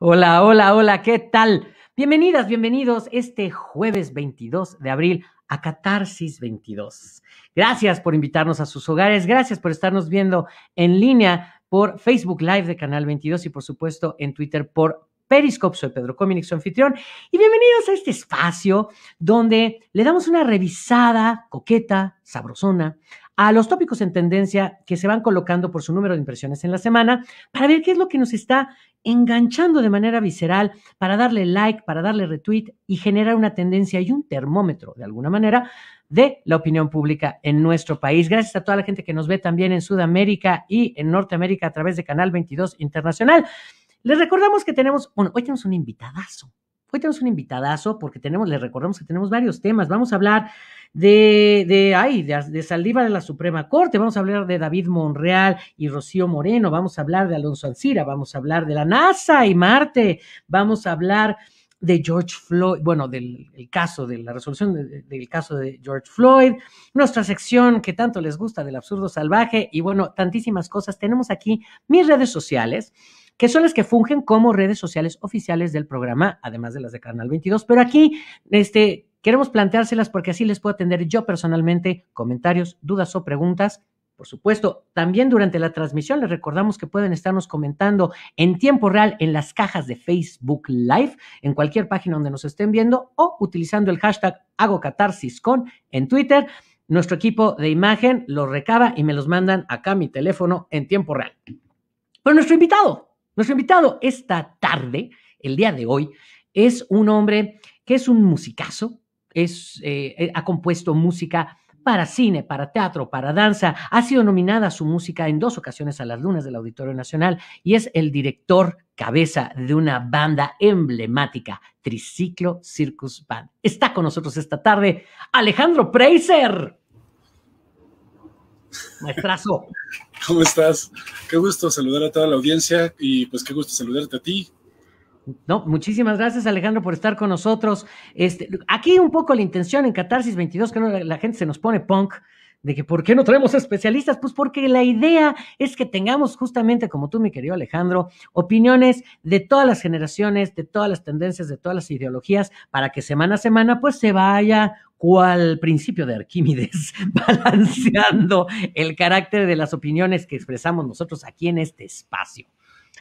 Hola, hola, hola, ¿qué tal? Bienvenidas, bienvenidos este jueves 22 de abril a Catarsis 22. Gracias por invitarnos a sus hogares, gracias por estarnos viendo en línea por Facebook Live de Canal 22 y por supuesto en Twitter por Periscope. Soy Pedro Cominix, su anfitrión, y bienvenidos a este espacio donde le damos una revisada coqueta, sabrosona a los tópicos en tendencia que se van colocando por su número de impresiones en la semana para ver qué es lo que nos está enganchando de manera visceral para darle like, para darle retweet y generar una tendencia y un termómetro de alguna manera de la opinión pública en nuestro país. Gracias a toda la gente que nos ve también en Sudamérica y en Norteamérica a través de Canal 22 Internacional. Les recordamos que tenemos, bueno, hoy tenemos un invitadazo. Hoy tenemos un invitadazo porque tenemos, les recordamos que tenemos varios temas. Vamos a hablar de, de, ay, de, la Suprema Corte, vamos a hablar de David Monreal y Rocío Moreno, vamos a hablar de Alonso Ancira, vamos a hablar de la NASA y Marte, vamos a hablar de George Floyd, bueno, del caso, de la resolución del caso de George Floyd, nuestra sección que tanto les gusta del absurdo salvaje y bueno, tantísimas cosas. Tenemos aquí mis redes sociales que son las que fungen como redes sociales oficiales del programa, además de las de Canal 22. Pero aquí, este, queremos planteárselas porque así les puedo atender yo personalmente comentarios, dudas o preguntas. Por supuesto, también durante la transmisión les recordamos que pueden estarnos comentando en tiempo real en las cajas de Facebook Live, en cualquier página donde nos estén viendo o utilizando el hashtag HagoCatarsisCon en Twitter. Nuestro equipo de imagen los recaba y me los mandan acá a mi teléfono en tiempo real. Pero nuestro invitado, nuestro invitado esta tarde, el día de hoy, es un hombre que es un musicazo, es, eh, eh, ha compuesto música para cine, para teatro, para danza. Ha sido nominada su música en dos ocasiones a las lunas del Auditorio Nacional y es el director cabeza de una banda emblemática, Triciclo Circus Band. Está con nosotros esta tarde Alejandro Preiser. Maestrazo. ¿Cómo estás? Qué gusto saludar a toda la audiencia y pues qué gusto saludarte a ti. No, muchísimas gracias Alejandro por estar con nosotros. Este, aquí un poco la intención en Catarsis 22, que la gente se nos pone punk, de que por qué no traemos especialistas, pues porque la idea es que tengamos justamente, como tú, mi querido Alejandro, opiniones de todas las generaciones, de todas las tendencias, de todas las ideologías, para que semana a semana pues se vaya cual principio de Arquímedes, balanceando el carácter de las opiniones que expresamos nosotros aquí en este espacio.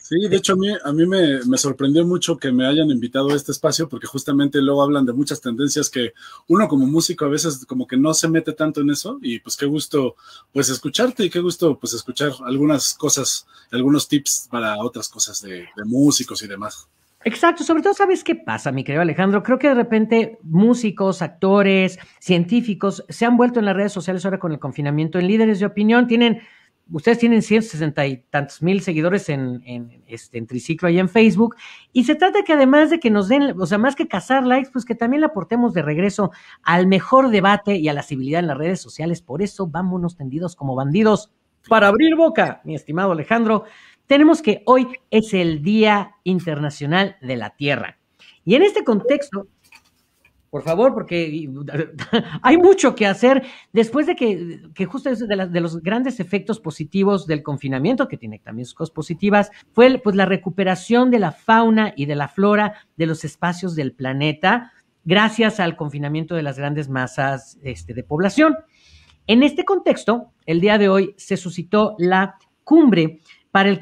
Sí, de hecho a mí, a mí me, me, sorprendió mucho que me hayan invitado a este espacio porque justamente luego hablan de muchas tendencias que uno como músico a veces como que no se mete tanto en eso y pues qué gusto pues escucharte y qué gusto pues escuchar algunas cosas, algunos tips para otras cosas de, de músicos y demás. Exacto, sobre todo sabes qué pasa, mi querido Alejandro. Creo que de repente músicos, actores, científicos se han vuelto en las redes sociales ahora con el confinamiento en líderes de opinión. Tienen ustedes tienen 160 y tantos mil seguidores en, este, Triciclo y en Facebook. Y se trata que además de que nos den, o sea, más que cazar likes, pues que también la aportemos de regreso al mejor debate y a la civilidad en las redes sociales. Por eso vámonos tendidos como bandidos. Para abrir boca, mi estimado Alejandro, tenemos que hoy es el Día Internacional de la Tierra. Y en este contexto, por favor, porque hay mucho que hacer después de que, justo de, los grandes efectos positivos del confinamiento, que tiene también sus cosas positivas, fue pues, la recuperación de la fauna y de la flora de los espacios del planeta gracias al confinamiento de las grandes masas este, de población. En este contexto, el día de hoy se suscitó la cumbre para el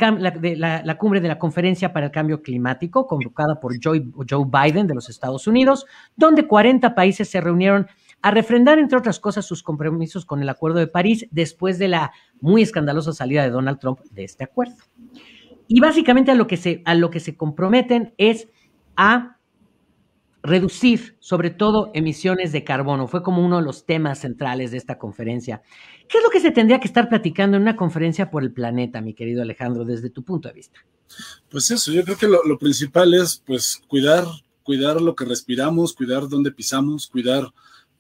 la, la, cumbre de la Conferencia para el Cambio Climático, convocada por Joe, Biden de los Estados Unidos, donde 40 países se reunieron a refrendar, entre otras cosas, sus compromisos con el Acuerdo de París después de la muy escandalosa salida de Donald Trump de este acuerdo. Y básicamente a lo que se, a lo que se comprometen es a reducir, sobre todo, emisiones de carbono. Fue como uno de los temas centrales de esta conferencia. ¿Qué es lo que se tendría que estar platicando en una conferencia por el planeta, mi querido Alejandro, desde tu punto de vista? Pues eso, yo creo que lo, principal es pues cuidar, cuidar lo que respiramos, cuidar dónde pisamos, cuidar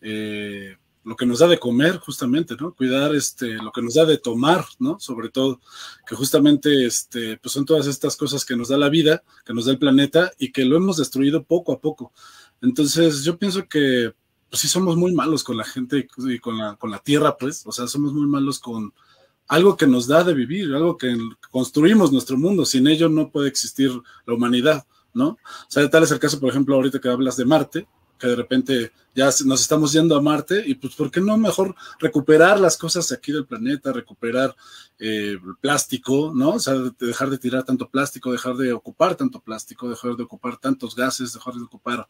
eh, lo que nos da de comer, justamente, ¿no? Cuidar este, lo que nos da de tomar, ¿no? Sobre todo, que justamente este, pues son todas estas cosas que nos da la vida, que nos da el planeta y que lo hemos destruido poco a poco. Entonces, yo pienso que pues, sí somos muy malos con la gente y con la, con la tierra, pues, o sea, somos muy malos con algo que nos da de vivir, algo que construimos nuestro mundo, sin ello no puede existir la humanidad, ¿no? O sea, tal es el caso, por ejemplo, ahorita que hablas de Marte, que de repente ya nos estamos yendo a Marte y pues, ¿por qué no mejor recuperar las cosas aquí del planeta, recuperar eh, el plástico, ¿no? O sea, dejar de tirar tanto plástico, dejar de ocupar tanto plástico, dejar de ocupar tantos gases, dejar de ocupar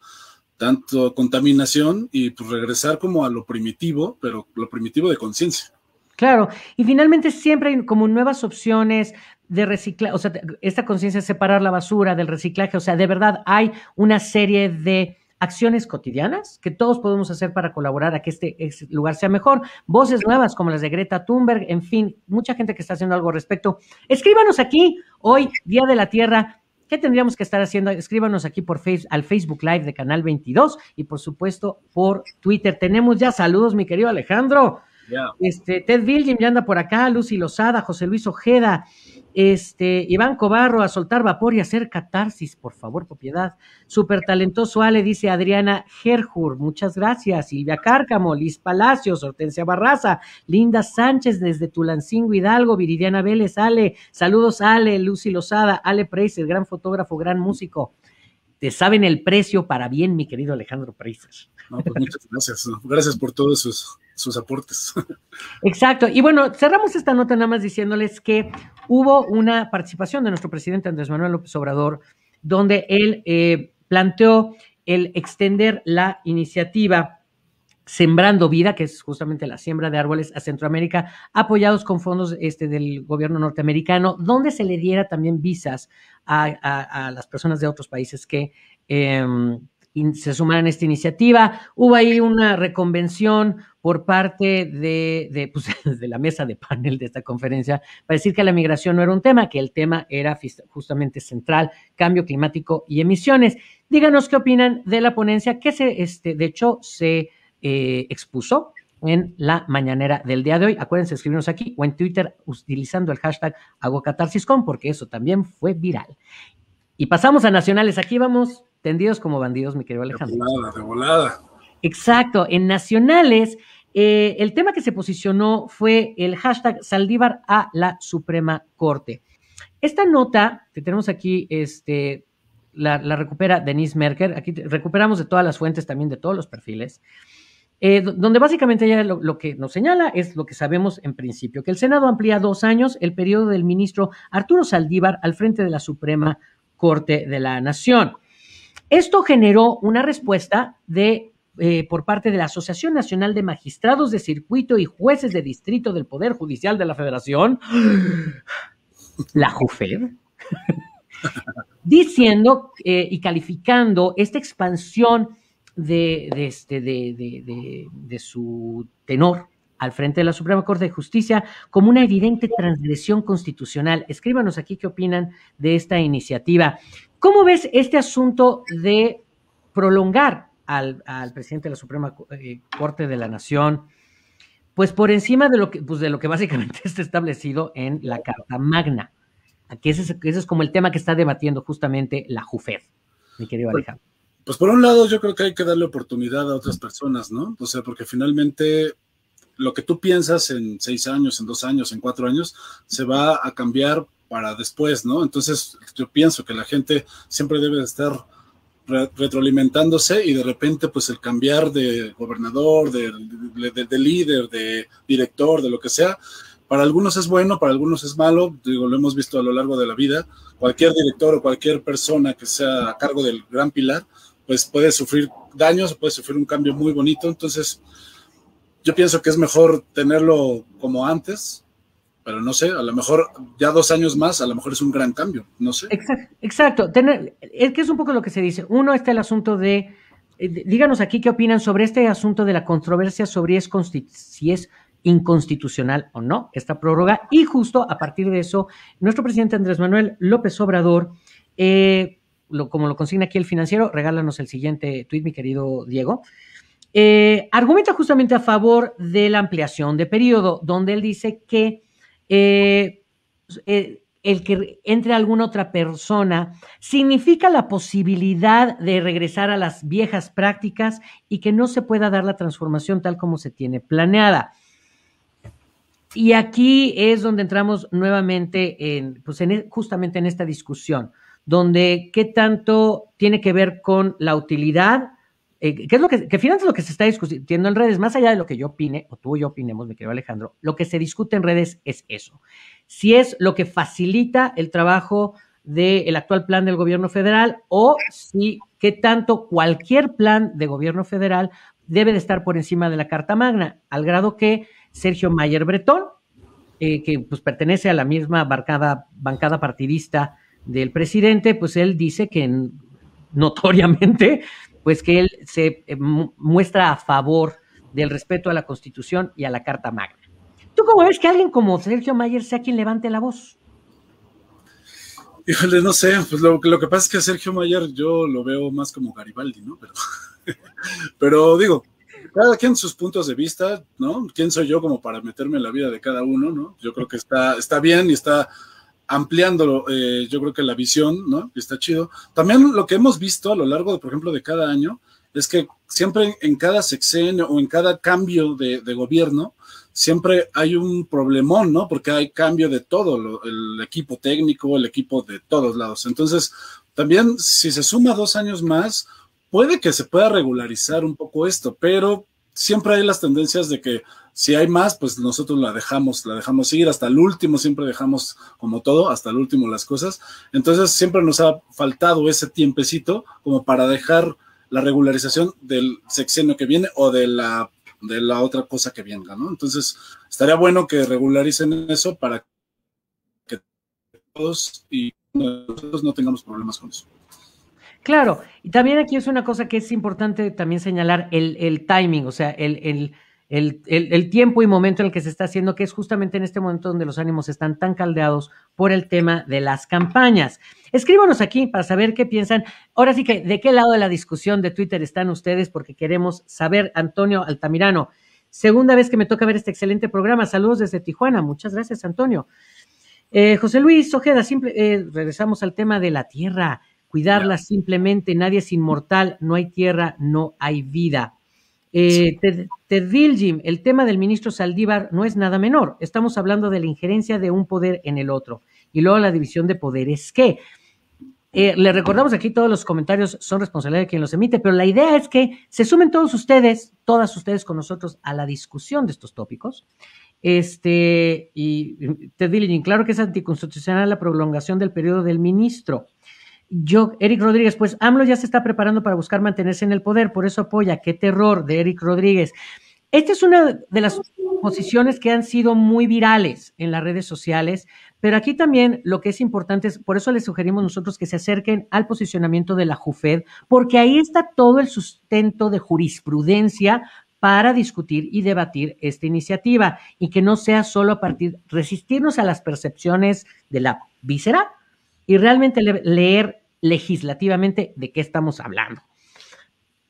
tanto contaminación y pues regresar como a lo primitivo, pero lo primitivo de conciencia. Claro, y finalmente siempre hay como nuevas opciones de reciclar. o sea, esta conciencia es separar la basura del reciclaje, o sea, de verdad hay una serie de acciones cotidianas que todos podemos hacer para colaborar a que este, este, lugar sea mejor. Voces nuevas como las de Greta Thunberg, en fin, mucha gente que está haciendo algo al respecto. Escríbanos aquí hoy, Día de la Tierra. ¿Qué tendríamos que estar haciendo? Escríbanos aquí por face, al Facebook Live de Canal 22 y por supuesto por Twitter. Tenemos ya saludos, mi querido Alejandro. Este, Ted Vilgin ya anda por acá, Lucy Lozada, José Luis Ojeda, este, Iván Cobarro, a soltar vapor y hacer catarsis, por favor, propiedad. súper talentoso Ale, dice Adriana Gerjur, muchas gracias. Silvia Cárcamo, Liz Palacios, Hortensia Barraza, Linda Sánchez desde Tulancingo Hidalgo, Viridiana Vélez, Ale, saludos Ale, Lucy Lozada, Ale Preiser, gran fotógrafo, gran músico te saben el precio para bien, mi querido Alejandro Preiser. Pues, muchas gracias. Gracias por todos sus sus aportes. Exacto. Y bueno, cerramos esta nota nada más diciéndoles que hubo una participación de nuestro presidente Andrés Manuel López Obrador, donde él eh, planteó el extender la iniciativa Sembrando Vida, que es justamente la siembra de árboles a Centroamérica, apoyados con fondos este, del gobierno norteamericano, donde se le diera también visas a, las personas de otros países que em, se sumaran a esta iniciativa. Hubo ahí una reconvención por parte de, pues, de, la mesa de panel de esta conferencia para decir que la migración no era un tema, que el tema era justamente central, cambio climático y emisiones. Díganos qué opinan de la ponencia que se, este, de hecho, se eh, expuso en la mañanera del día de hoy. Acuérdense escribirnos aquí o en Twitter utilizando el hashtag aguacatarsis.com porque eso también fue viral. Y pasamos a nacionales. Aquí vamos Entendidos como bandidos, mi querido Alejandro. De volada, volada. Exacto, en nacionales, eh, el tema que se posicionó fue el hashtag Saldívar a la Suprema Corte. Esta nota que tenemos aquí, este, la, recupera Denise Merker, aquí recuperamos de todas las fuentes también, de todos los perfiles, eh, donde básicamente lo, lo, que nos señala es lo que sabemos en principio, que el Senado amplía dos años el periodo del ministro Arturo Saldívar al frente de la Suprema Corte de la Nación. Esto generó una respuesta de eh, por parte de la Asociación Nacional de Magistrados de Circuito y Jueces de Distrito del Poder Judicial de la Federación, la JUFED, diciendo eh, y calificando esta expansión este, de, de, su tenor al frente de la Suprema Corte de Justicia como una evidente transgresión constitucional. Escríbanos aquí qué opinan de esta iniciativa. ¿Cómo ves este asunto de prolongar al, presidente de la Suprema eh, Corte de la Nación? Pues por encima de lo que, pues de lo que básicamente está establecido en la Carta Magna. Aquí ese, es, como el tema que está debatiendo justamente la JUFED, mi querido pues, Alejandro. Pues, pues por un lado, yo creo que hay que darle oportunidad a otras personas, ¿no? O sea, porque finalmente lo que tú piensas en seis años, en dos años, en cuatro años, se va a cambiar para después, ¿no? Entonces, yo pienso que la gente siempre debe estar retroalimentándose y de repente, pues el cambiar de gobernador, de, líder, de director, de lo que sea, para algunos es bueno, para algunos es malo, digo, lo hemos visto a lo largo de la vida, cualquier director o cualquier persona que sea a cargo del gran pilar, pues puede sufrir daños, puede sufrir un cambio muy bonito, entonces yo pienso que es mejor tenerlo como antes, pero no sé, a lo mejor ya dos años más, a lo mejor es un gran cambio, no sé. Exacto, exacto. Tener, es que es un poco lo que se dice. Uno está el asunto de, eh, díganos aquí qué opinan sobre este asunto de la controversia sobre si es inconstitucional o no esta prórroga. Y justo a partir de eso, nuestro presidente Andrés Manuel López Obrador, eh, lo, como lo consigna aquí el financiero, regálanos el siguiente tuit, mi querido Diego. Eh, argumenta justamente a favor de la ampliación de periodo, donde él dice que eh, eh, el que entre alguna otra persona, significa la posibilidad de regresar a las viejas prácticas y que no se pueda dar la transformación tal como se tiene planeada. Y aquí es donde entramos nuevamente en, pues, e, justamente en esta discusión, donde qué tanto tiene que ver con la utilidad eh, ¿qué es lo que, que finalmente lo que se está discutiendo en redes? Más allá de lo que yo opine, o tú y yo opinemos, mi querido Alejandro, lo que se discute en redes es eso. Si es lo que facilita el trabajo del actual plan del gobierno federal o si qué tanto cualquier plan de gobierno federal debe de estar por encima de la Carta Magna, al grado que Sergio Mayer Bretón, eh, que pues, pertenece a la misma bancada partidista del presidente, pues él dice que notoriamente pues que él se eh, muestra a favor del respeto a la Constitución y a la Carta Magna. ¿Tú cómo ves que alguien como Sergio Mayer sea quien levante la voz? Híjole, no sé, pues lo, lo que pasa es que Sergio Mayer yo lo veo más como Garibaldi, ¿no? Pero, pero digo, cada quien sus puntos de vista, ¿no? ¿Quién soy yo como para meterme en la vida de cada uno, ¿no? Yo creo que está, está bien y está ampliándolo. Eh, yo creo que la visión, ¿no? Está chido. También lo que hemos visto a lo largo, de, por ejemplo, de cada año, es que siempre en cada sexenio o en cada cambio de, gobierno, siempre hay un problemón, ¿no? Porque hay cambio de todo, el equipo técnico, el equipo de todos lados. Entonces, también si se suma dos años más, puede que se pueda regularizar un poco esto, pero siempre hay las tendencias de que si hay más, pues nosotros la dejamos, la dejamos seguir hasta el último, siempre dejamos como todo, hasta el último las cosas. Entonces siempre nos ha faltado ese tiempecito como para dejar la regularización del sexenio que viene o de la, de la otra cosa que venga, ¿no? Entonces estaría bueno que regularicen eso para que todos y nosotros no tengamos problemas con eso. Claro, y también aquí es una cosa que es importante también señalar, el, el timing, o sea, el, el, el, tiempo y momento en el que se está haciendo, que es justamente en este momento donde los ánimos están tan caldeados por el tema de las campañas. Escríbanos aquí para saber qué piensan. Ahora sí que, ¿de qué lado de la discusión de Twitter están ustedes? Porque queremos saber, Antonio Altamirano. Segunda vez que me toca ver este excelente programa. Saludos desde Tijuana. Muchas gracias, Antonio. Eh, José Luis Ojeda, simple, eh, regresamos al tema de la tierra. Cuidarla simplemente, nadie es inmortal, no hay tierra, no hay vida. Eh, Ted, Ted el tema del ministro Saldívar no es nada menor. Estamos hablando de la injerencia de un poder en el otro. Y luego la división de poderes que... Eh, le recordamos aquí todos los comentarios son responsabilidad de quien los emite, pero la idea es que se sumen todos ustedes, todas ustedes con nosotros a la discusión de estos tópicos. Este, y Ted claro que es anticonstitucional la prolongación del periodo del ministro. Yo, Eric Rodríguez, pues AMLO ya se está preparando para buscar mantenerse en el poder, por eso apoya, qué terror de Eric Rodríguez. Esta es una de las posiciones que han sido muy virales en las redes sociales, pero aquí también lo que es importante es, por eso les sugerimos nosotros que se acerquen al posicionamiento de la JUFED, porque ahí está todo el sustento de jurisprudencia para discutir y debatir esta iniciativa y que no sea solo a partir resistirnos a las percepciones de la víscera, y realmente leer legislativamente de qué estamos hablando.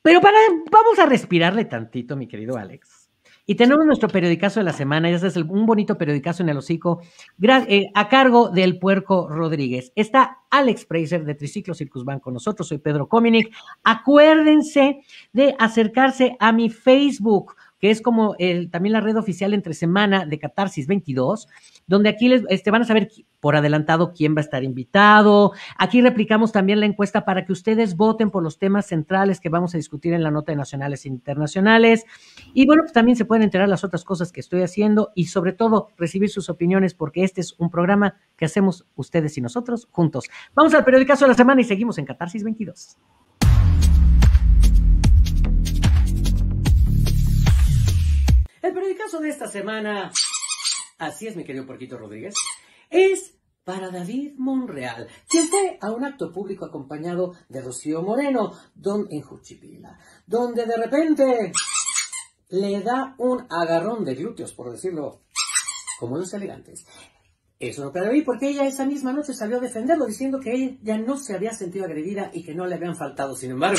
Pero para, vamos a respirarle tantito, mi querido Alex. Y tenemos nuestro periodicazo de la semana, ya es un bonito periodicazo en el hocico, eh, a cargo del Puerco Rodríguez. Está Alex Fraser de Triciclo Circus Bank con nosotros, soy Pedro Cominic. Acuérdense de acercarse a mi Facebook, que es como el, también la red oficial entre semana de Catarsis 22, donde aquí les, este, van a saber por adelantado quién va a estar invitado. Aquí replicamos también la encuesta para que ustedes voten por los temas centrales que vamos a discutir en la nota de nacionales e internacionales. Y bueno, pues también se pueden enterar las otras cosas que estoy haciendo y sobre todo recibir sus opiniones porque este es un programa que hacemos ustedes y nosotros juntos. Vamos al periódico de la semana y seguimos en Catarsis 22. El caso de esta semana, así es mi querido Porquito Rodríguez, es para David Monreal, quien fue a un acto público acompañado de Rocío Moreno, don, en Juchipila, donde de repente le da un agarrón de glúteos, por decirlo como los elegantes. Eso no para porque ella esa misma noche salió a defenderlo diciendo que ella no se había sentido agredida y que no le habían faltado. Sin embargo,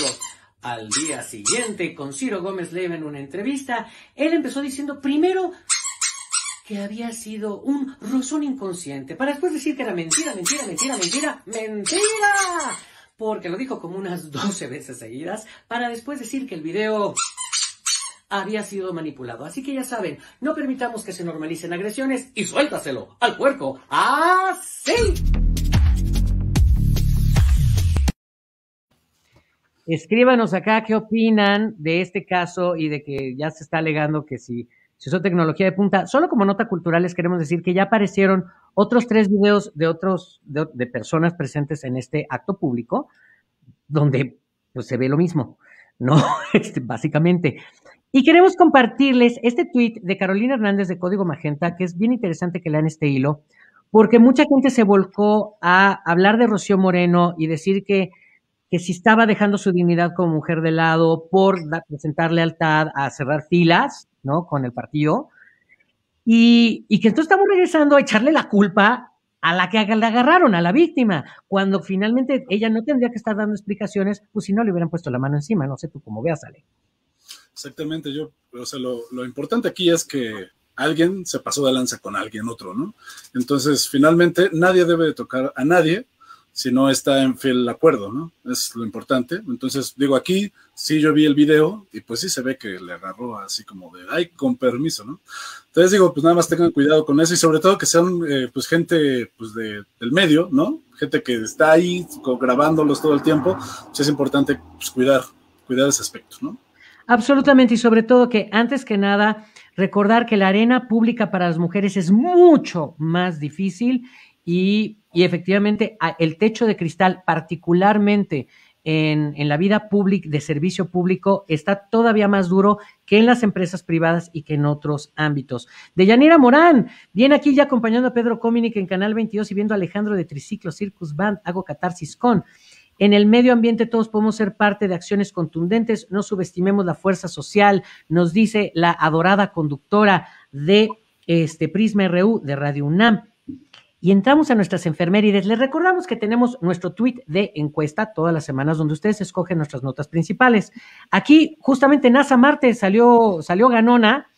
al día siguiente con Ciro Gómez Leiva en una entrevista, él empezó diciendo primero que había sido un rozón inconsciente, para después decir que era mentira, mentira, mentira, mentira, mentira, porque lo dijo como unas 12 veces seguidas, para después decir que el video había sido manipulado. Así que ya saben, no permitamos que se normalicen agresiones y suéltaselo al puerco. ¡Así! sí Escríbanos acá qué opinan de este caso y de que ya se está alegando que si se usó tecnología de punta. Solo como nota cultural les queremos decir que ya aparecieron otros tres videos de otros de, personas presentes en este acto público donde pues, se ve lo mismo, ¿no? Este, básicamente. Y queremos compartirles este tweet de Carolina Hernández de Código Magenta, que es bien interesante que lean este hilo, porque mucha gente se volcó a hablar de Rocío Moreno y decir que que si estaba dejando su dignidad como mujer de lado por presentar lealtad a cerrar filas, ¿no? Con el partido. Y, y que entonces estamos regresando a echarle la culpa a la que le agarraron, a la víctima, cuando finalmente ella no tendría que estar dando explicaciones, pues si no le hubieran puesto la mano encima, no sé tú cómo veas, Ale. Exactamente, yo, o sea, lo, importante aquí es que alguien se pasó de lanza con alguien otro, ¿no? Entonces, finalmente, nadie debe tocar a nadie si no está en fiel acuerdo, ¿no? Es lo importante. Entonces, digo, aquí sí yo vi el video y pues sí se ve que le agarró así como de, ay, con permiso, ¿no? Entonces digo, pues nada más tengan cuidado con eso y sobre todo que sean eh, pues gente pues del medio, ¿no? Gente que está ahí grabándolos todo el tiempo, pues es importante pues, cuidar, cuidar ese aspecto, ¿no? Absolutamente y sobre todo que antes que nada recordar que la arena pública para las mujeres es mucho más difícil y y efectivamente, el techo de cristal, particularmente en, la vida pública, de servicio público, está todavía más duro que en las empresas privadas y que en otros ámbitos. De Deyanira Morán, viene aquí ya acompañando a Pedro Cominic en Canal 22 y viendo a Alejandro de Triciclo Circus Band, hago catarsis con. En el medio ambiente todos podemos ser parte de acciones contundentes, no subestimemos la fuerza social, nos dice la adorada conductora de este Prisma RU de Radio UNAM y entramos a nuestras enfermerides. Les recordamos que tenemos nuestro tweet de encuesta todas las semanas donde ustedes escogen nuestras notas principales. Aquí, justamente NASA Marte salió, salió ganona.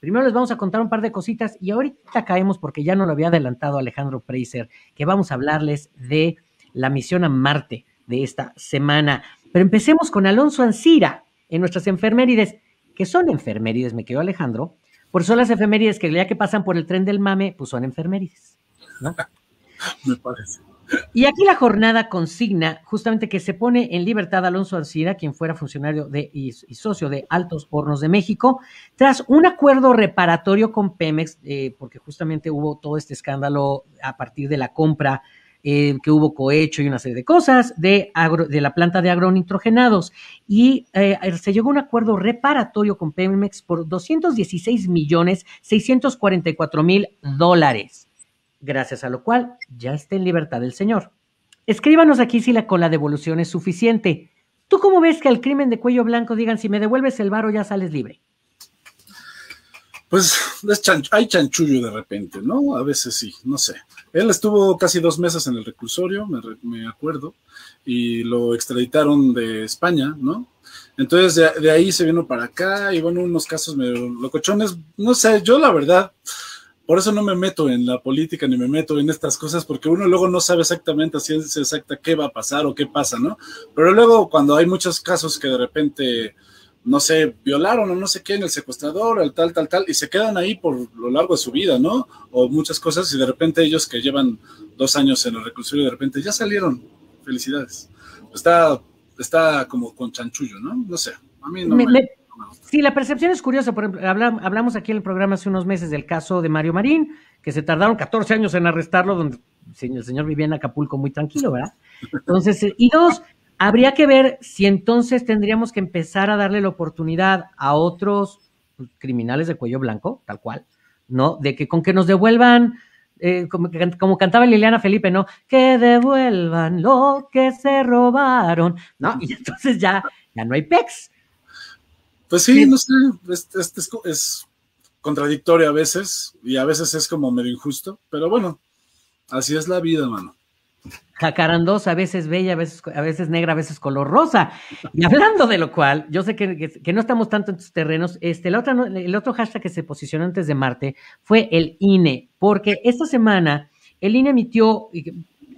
Primero les vamos a contar un par de cositas y ahorita caemos porque ya no lo había adelantado Alejandro Preiser, que vamos a hablarles de la misión a Marte de esta semana. Pero empecemos con Alonso Ancira en nuestras enfermerides, que son enfermerides, me quedó Alejandro, por son las efemérides que ya que pasan por el tren del mame, pues son enfermerides. Y aquí la jornada consigna justamente que se pone en libertad Alonso Alcira, quien fuera funcionario de, y, socio de Altos Hornos de México, tras un acuerdo reparatorio con Pemex, eh, porque justamente hubo todo este escándalo a partir de la compra eh, que hubo cohecho y una serie de cosas de, agro, de la planta de agronitrogenados. Y eh, se llegó a un acuerdo reparatorio con Pemex por 216 millones 644 mil dólares gracias a lo cual ya está en libertad el señor. Escríbanos aquí si la cola de devolución es suficiente. ¿Tú cómo ves que al crimen de cuello blanco digan si me devuelves el varo ya sales libre? Pues hay chanchullo de repente, ¿no? A veces sí, no sé. Él estuvo casi dos meses en el reclusorio, me, acuerdo, y lo extraditaron de España, ¿no? Entonces de, ahí se vino para acá y bueno, unos casos medio locochones, no sé, yo la verdad, por eso no me meto en la política ni me meto en estas cosas, porque uno luego no sabe exactamente así es exacta qué va a pasar o qué pasa, ¿no? Pero luego cuando hay muchos casos que de repente, no sé, violaron o no sé quién, el secuestrador, el tal, tal, tal, y se quedan ahí por lo largo de su vida, ¿no? O muchas cosas, y de repente ellos que llevan dos años en el reclusorio, de repente ya salieron. Felicidades. Está, está como con chanchullo, ¿no? No sé. A mí no me, me... Sí, la percepción es curiosa. Por ejemplo, hablamos aquí en el programa hace unos meses del caso de Mario Marín, que se tardaron 14 años en arrestarlo, donde el señor vivía en Acapulco muy tranquilo, ¿verdad? Entonces, eh, y dos, habría que ver si entonces tendríamos que empezar a darle la oportunidad a otros pues, criminales de cuello blanco, tal cual, ¿no? De que con que nos devuelvan eh, como, cantaba Liliana Felipe, ¿no? Que devuelvan lo que se robaron, ¿no? Y entonces ya, ya no hay PECS, pues sí, no sé, es, contradictorio a veces y a veces es como medio injusto, pero bueno, así es la vida, mano. Jacarandosa, a veces bella, a veces, a veces negra, a veces color rosa. Y hablando de lo cual, yo sé que, no estamos tanto en tus terrenos, este, la otra, el otro hashtag que se posicionó antes de Marte fue el INE, porque esta semana el INE emitió,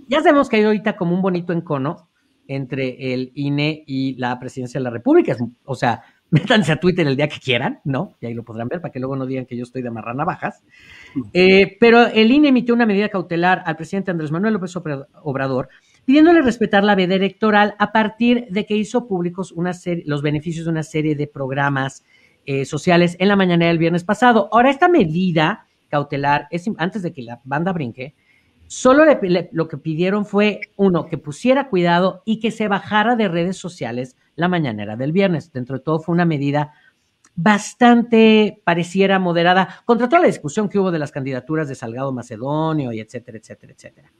ya sabemos que hay ahorita como un bonito encono entre el INE y la presidencia de la República, o sea, métanse a Twitter el día que quieran, ¿no? Y ahí lo podrán ver para que luego no digan que yo estoy de navajas. Eh, pero el INE emitió una medida cautelar al presidente Andrés Manuel López Obrador pidiéndole respetar la veda electoral a partir de que hizo públicos los beneficios de una serie de programas eh, sociales en la mañana del viernes pasado. Ahora, esta medida cautelar, es, antes de que la banda brinque, solo lo que pidieron fue, uno, que pusiera cuidado y que se bajara de redes sociales la mañanera del viernes. Dentro de todo fue una medida bastante pareciera moderada contra toda la discusión que hubo de las candidaturas de Salgado Macedonio y etcétera, etcétera, etcétera.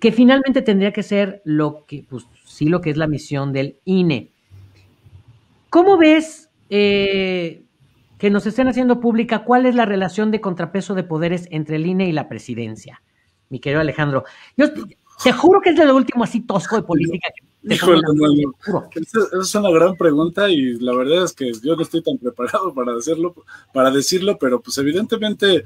Que finalmente tendría que ser lo que, pues sí, lo que es la misión del INE. ¿Cómo ves eh, que nos estén haciendo pública cuál es la relación de contrapeso de poderes entre el INE y la presidencia? Mi querido Alejandro, yo te juro que es de lo último así tosco de política que Híjole, es una gran pregunta y la verdad es que yo no estoy tan preparado para hacerlo, para decirlo, pero pues evidentemente,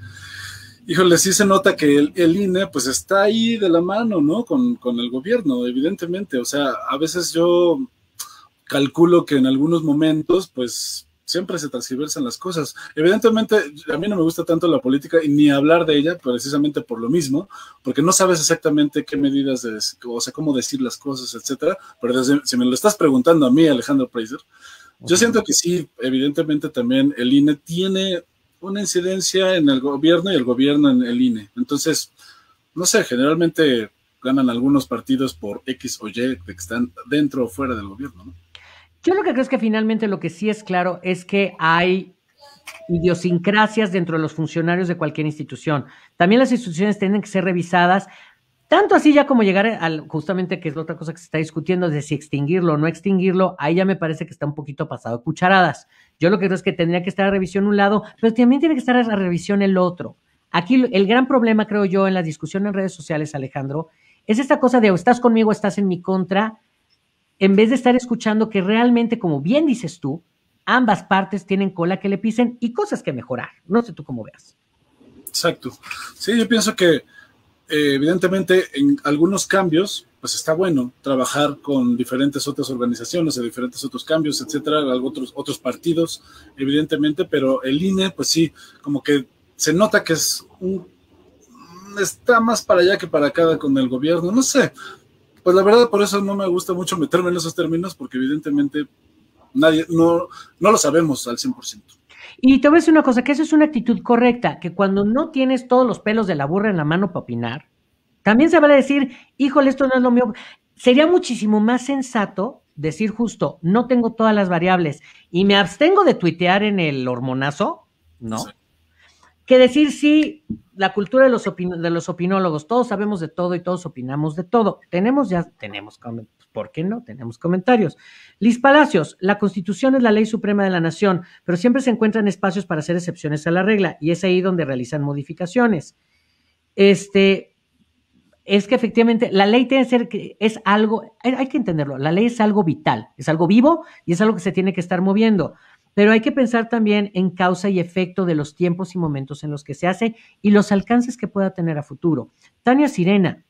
híjole, sí se nota que el, INE pues está ahí de la mano, ¿no? Con, con, el gobierno, evidentemente. O sea, a veces yo calculo que en algunos momentos pues siempre se transversan las cosas. Evidentemente, a mí no me gusta tanto la política y ni hablar de ella precisamente por lo mismo, porque no sabes exactamente qué medidas, de, o sea, cómo decir las cosas, etcétera. Pero si me lo estás preguntando a mí, Alejandro Preiser, yo siento que sí, evidentemente también el INE tiene una incidencia en el gobierno y el gobierno en el INE. Entonces, no sé, generalmente ganan algunos partidos por X o Y que están dentro o fuera del gobierno, ¿no? Yo lo que creo es que finalmente lo que sí es claro es que hay idiosincrasias dentro de los funcionarios de cualquier institución. También las instituciones tienen que ser revisadas, tanto así ya como llegar al, justamente que es la otra cosa que se está discutiendo, de si extinguirlo o no extinguirlo, ahí ya me parece que está un poquito pasado cucharadas. Yo lo que creo es que tendría que estar a revisión un lado, pero también tiene que estar a revisión el otro. Aquí el gran problema, creo yo, en la discusión en redes sociales, Alejandro, es esta cosa de o estás conmigo, o estás en mi contra, en vez de estar escuchando que realmente, como bien dices tú, ambas partes tienen cola que le pisen y cosas que mejorar. No sé tú cómo veas. Exacto. Sí, yo pienso que eh, evidentemente en algunos cambios, pues está bueno trabajar con diferentes otras organizaciones, de diferentes otros cambios, etcétera, otros, otros partidos, evidentemente, pero el INE, pues sí, como que se nota que es un está más para allá que para acá con el gobierno, no sé, pues la verdad por eso no me gusta mucho meterme en esos términos, porque evidentemente nadie, no, no lo sabemos al 100%. Y te voy a decir una cosa, que eso es una actitud correcta, que cuando no tienes todos los pelos de la burra en la mano para opinar, también se vale decir, híjole, esto no es lo mío. Sería muchísimo más sensato decir justo, no tengo todas las variables y me abstengo de tuitear en el hormonazo, ¿no? que decir sí, la cultura de los, de los opinólogos, todos sabemos de todo y todos opinamos de todo. Tenemos ya, tenemos, ¿por qué no? Tenemos comentarios. Liz Palacios, la constitución es la ley suprema de la nación, pero siempre se encuentran espacios para hacer excepciones a la regla y es ahí donde realizan modificaciones. Este, es que efectivamente la ley tiene que ser, es algo, hay que entenderlo, la ley es algo vital, es algo vivo y es algo que se tiene que estar moviendo pero hay que pensar también en causa y efecto de los tiempos y momentos en los que se hace y los alcances que pueda tener a futuro. Tania Sirena,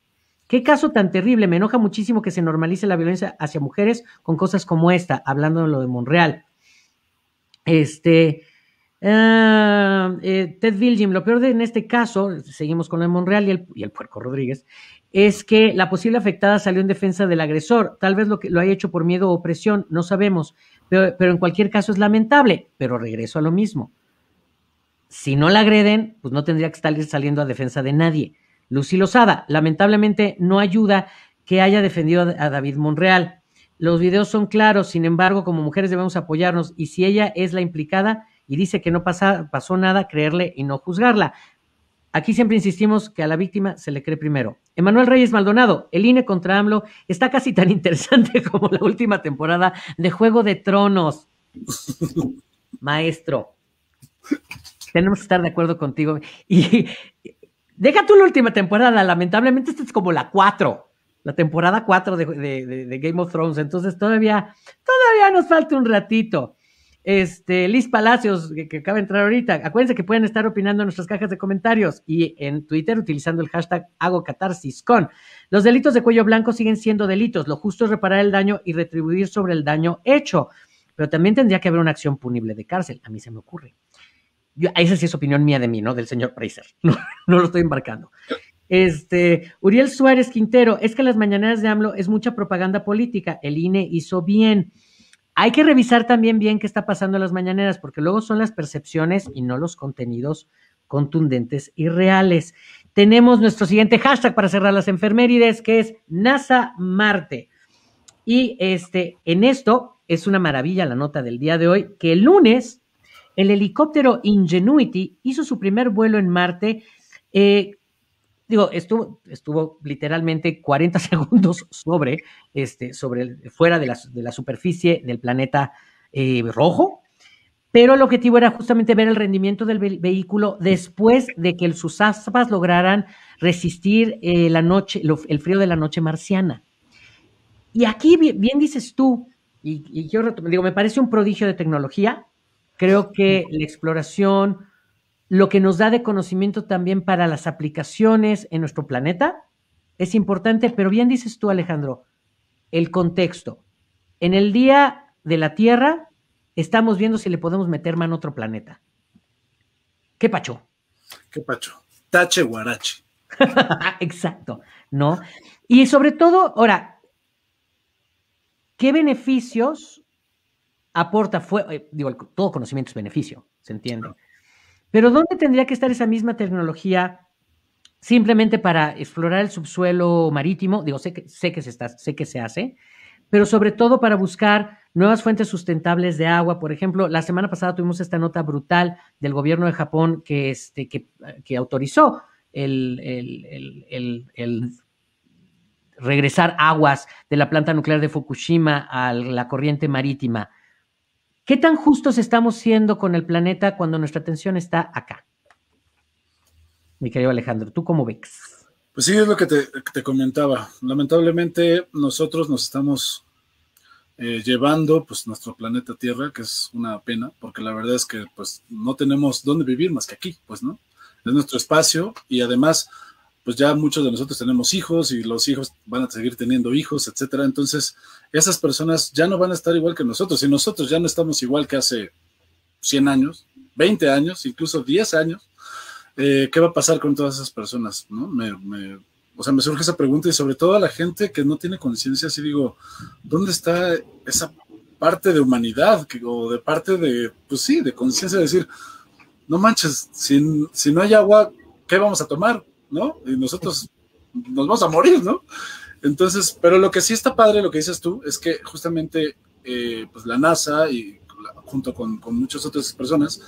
qué caso tan terrible, me enoja muchísimo que se normalice la violencia hacia mujeres con cosas como esta, hablando de lo de Monreal. Este, ah, eh, Ted Viljim, lo peor de, en este caso, seguimos con de Monreal y el, puerco Rodríguez, es que la posible afectada salió en defensa del agresor. Tal vez lo, que, lo haya hecho por miedo o opresión, no sabemos pero, en cualquier caso es lamentable, pero regreso a lo mismo. Si no la agreden, pues no tendría que estar saliendo a defensa de nadie. Lucy Lozada, lamentablemente no ayuda que haya defendido a David Monreal. Los videos son claros, sin embargo, como mujeres debemos apoyarnos y si ella es la implicada y dice que no pasó nada, creerle y no juzgarla. Aquí siempre insistimos que a la víctima se le cree primero. Emanuel Reyes Maldonado, el INE contra AMLO está casi tan interesante como la última temporada de Juego de Tronos. Maestro, tenemos que estar de acuerdo contigo. Y deja tú la última temporada, lamentablemente esta es como la cuatro, la temporada cuatro de, de Game of Thrones, entonces todavía, todavía nos falta un ratito. Este, Liz Palacios, que, acaba de entrar ahorita, acuérdense que pueden estar opinando en nuestras cajas de comentarios y en Twitter utilizando el hashtag HagoCatarsisCon. Los delitos de cuello blanco siguen siendo delitos. Lo justo es reparar el daño y retribuir sobre el daño hecho. Pero también tendría que haber una acción punible de cárcel. A mí se me ocurre. esa sí es opinión mía de mí, ¿no? Del señor Preiser. No, lo estoy embarcando. Este, Uriel Suárez Quintero, es que las mañaneras de AMLO es mucha propaganda política. El INE hizo bien. Hay que revisar también bien qué está pasando en las mañaneras, porque luego son las percepciones y no los contenidos contundentes y reales. Tenemos nuestro siguiente hashtag para cerrar las enfermerides, que es NASA Marte. Y este, en esto es una maravilla la nota del día de hoy, que el lunes el helicóptero Ingenuity hizo su primer vuelo en Marte eh, digo, estuvo, estuvo literalmente 40 segundos sobre, este, sobre fuera de la, superficie del planeta eh, rojo, pero el objetivo era justamente ver el rendimiento del vehículo después de que sus aspas lograran resistir eh, la noche, el frío de la noche marciana. Y aquí bien, dices tú, y, yo digo, me parece un prodigio de tecnología, creo que la exploración lo que nos da de conocimiento también para las aplicaciones en nuestro planeta es importante, pero bien dices tú, Alejandro, el contexto. En el Día de la Tierra estamos viendo si le podemos meter mano a otro planeta. ¿Qué pacho? ¿Qué pacho? Tache guarache. Exacto, ¿no? Y sobre todo, ahora, ¿qué beneficios aporta? Fue, eh, digo, todo conocimiento es beneficio, ¿se entiende? Pero ¿dónde tendría que estar esa misma tecnología simplemente para explorar el subsuelo marítimo? Digo, sé que, sé que, se, está, sé que se hace, pero sobre todo para buscar nuevas fuentes sustentables de agua. Por ejemplo, la semana pasada tuvimos esta nota brutal del gobierno de Japón que, este, que, autorizó el regresar aguas de la planta nuclear de Fukushima a la corriente marítima. ¿Qué tan justos estamos siendo con el planeta cuando nuestra atención está acá? Mi querido Alejandro, ¿tú cómo ves? Pues sí, es lo que te, comentaba. Lamentablemente nosotros nos estamos eh, llevando pues nuestro planeta Tierra, que es una pena, porque la verdad es que pues no tenemos dónde vivir más que aquí, pues no. Es nuestro espacio y además pues ya muchos de nosotros tenemos hijos y los hijos van a seguir teniendo hijos, etcétera. Entonces, esas personas ya no van a estar igual que nosotros. Y nosotros ya no estamos igual que hace 100 años, 20 años, incluso 10 años. Eh, ¿Qué va a pasar con todas esas personas? ¿No? Me, o sea, me surge esa pregunta y sobre todo a la gente que no tiene conciencia, si digo, ¿dónde está esa parte de humanidad o de parte de, pues sí, de conciencia de decir, no manches, si, si no hay agua, ¿qué vamos a tomar? ¿no? Y nosotros nos vamos a morir, ¿no? Entonces, pero lo que sí está padre, lo que dices tú, es que justamente eh, pues la NASA y junto con, muchas otras personas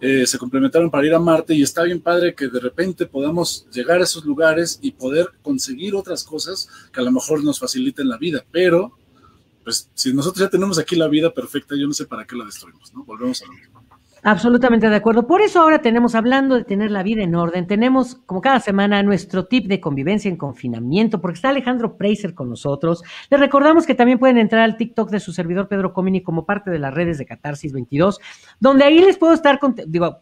eh, se complementaron para ir a Marte y está bien padre que de repente podamos llegar a esos lugares y poder conseguir otras cosas que a lo mejor nos faciliten la vida, pero pues si nosotros ya tenemos aquí la vida perfecta, yo no sé para qué la destruimos, ¿no? Volvemos a lo Absolutamente de acuerdo. Por eso ahora tenemos, hablando de tener la vida en orden, tenemos como cada semana nuestro tip de convivencia en confinamiento, porque está Alejandro Preiser con nosotros. Les recordamos que también pueden entrar al TikTok de su servidor Pedro Comini como parte de las redes de Catarsis 22, donde ahí les puedo estar, digo,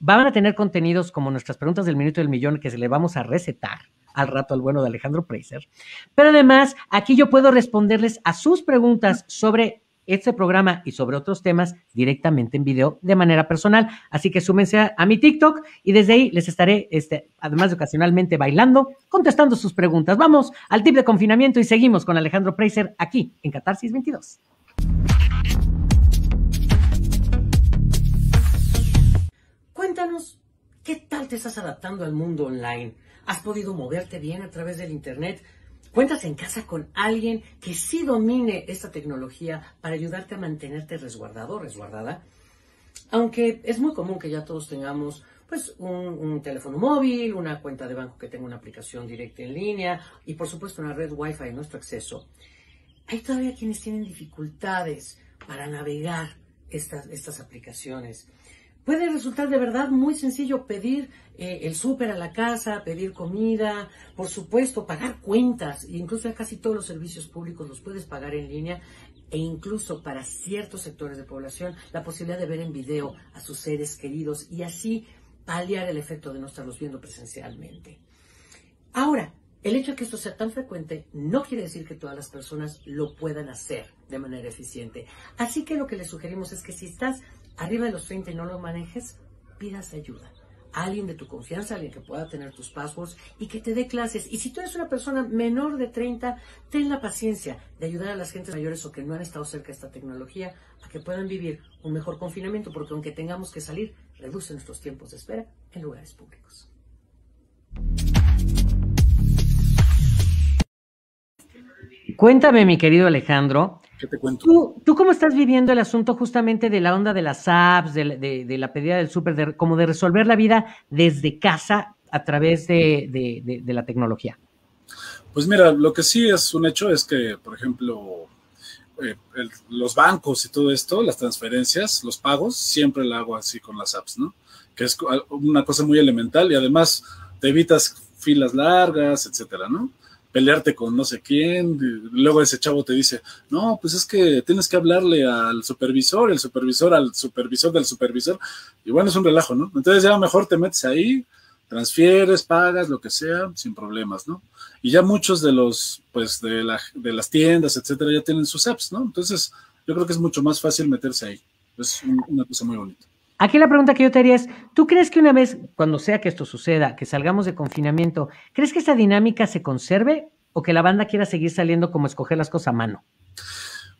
van a tener contenidos como nuestras preguntas del minuto del millón que se le vamos a recetar al rato al bueno de Alejandro Preiser. Pero además, aquí yo puedo responderles a sus preguntas sobre este programa y sobre otros temas directamente en video de manera personal. Así que súmense a, mi TikTok y desde ahí les estaré, este, además de ocasionalmente bailando, contestando sus preguntas. Vamos al tip de confinamiento y seguimos con Alejandro Preiser aquí en Catarsis 22. Cuéntanos, ¿qué tal te estás adaptando al mundo online? ¿Has podido moverte bien a través del Internet? Cuentas en casa con alguien que sí domine esta tecnología para ayudarte a mantenerte resguardado o resguardada. Aunque es muy común que ya todos tengamos pues un, teléfono móvil, una cuenta de banco que tenga una aplicación directa en línea y por supuesto una red Wi-Fi en nuestro acceso. Hay todavía quienes tienen dificultades para navegar estas, estas aplicaciones. Puede resultar de verdad muy sencillo pedir eh, el súper a la casa, pedir comida, por supuesto, pagar cuentas, e incluso casi todos los servicios públicos los puedes pagar en línea e incluso para ciertos sectores de población la posibilidad de ver en video a sus seres queridos y así paliar el efecto de no estarlos viendo presencialmente. Ahora, el hecho de que esto sea tan frecuente no quiere decir que todas las personas lo puedan hacer de manera eficiente. Así que lo que les sugerimos es que si estás arriba de los 30 y no lo manejes, pidas ayuda. alguien de tu confianza, alguien que pueda tener tus passwords y que te dé clases. Y si tú eres una persona menor de 30, ten la paciencia de ayudar a las gentes mayores o que no han estado cerca de esta tecnología a que puedan vivir un mejor confinamiento, porque aunque tengamos que salir, reduce nuestros tiempos de espera en lugares públicos. Cuéntame, mi querido Alejandro, ¿Qué te cuento? ¿Tú, cómo estás viviendo el asunto justamente de la onda de las apps, de, la pedida del súper, como de resolver la vida desde casa a través de, la tecnología? Pues mira, lo que sí es un hecho es que, por ejemplo, eh, los bancos y todo esto, las transferencias, los pagos, siempre la hago así con las apps, ¿no? Que es una cosa muy elemental y además te evitas filas largas, etcétera, ¿no? pelearte con no sé quién, luego ese chavo te dice, no, pues es que tienes que hablarle al supervisor, el supervisor al supervisor del supervisor, y bueno, es un relajo, ¿no? Entonces ya mejor te metes ahí, transfieres, pagas, lo que sea, sin problemas, ¿no? Y ya muchos de los, pues, de, la, de las tiendas, etcétera, ya tienen sus apps, ¿no? Entonces, yo creo que es mucho más fácil meterse ahí. Es una cosa muy bonita. Aquí la pregunta que yo te haría es, ¿tú crees que una vez, cuando sea que esto suceda, que salgamos de confinamiento, ¿crees que esa dinámica se conserve o que la banda quiera seguir saliendo como escoger las cosas a mano?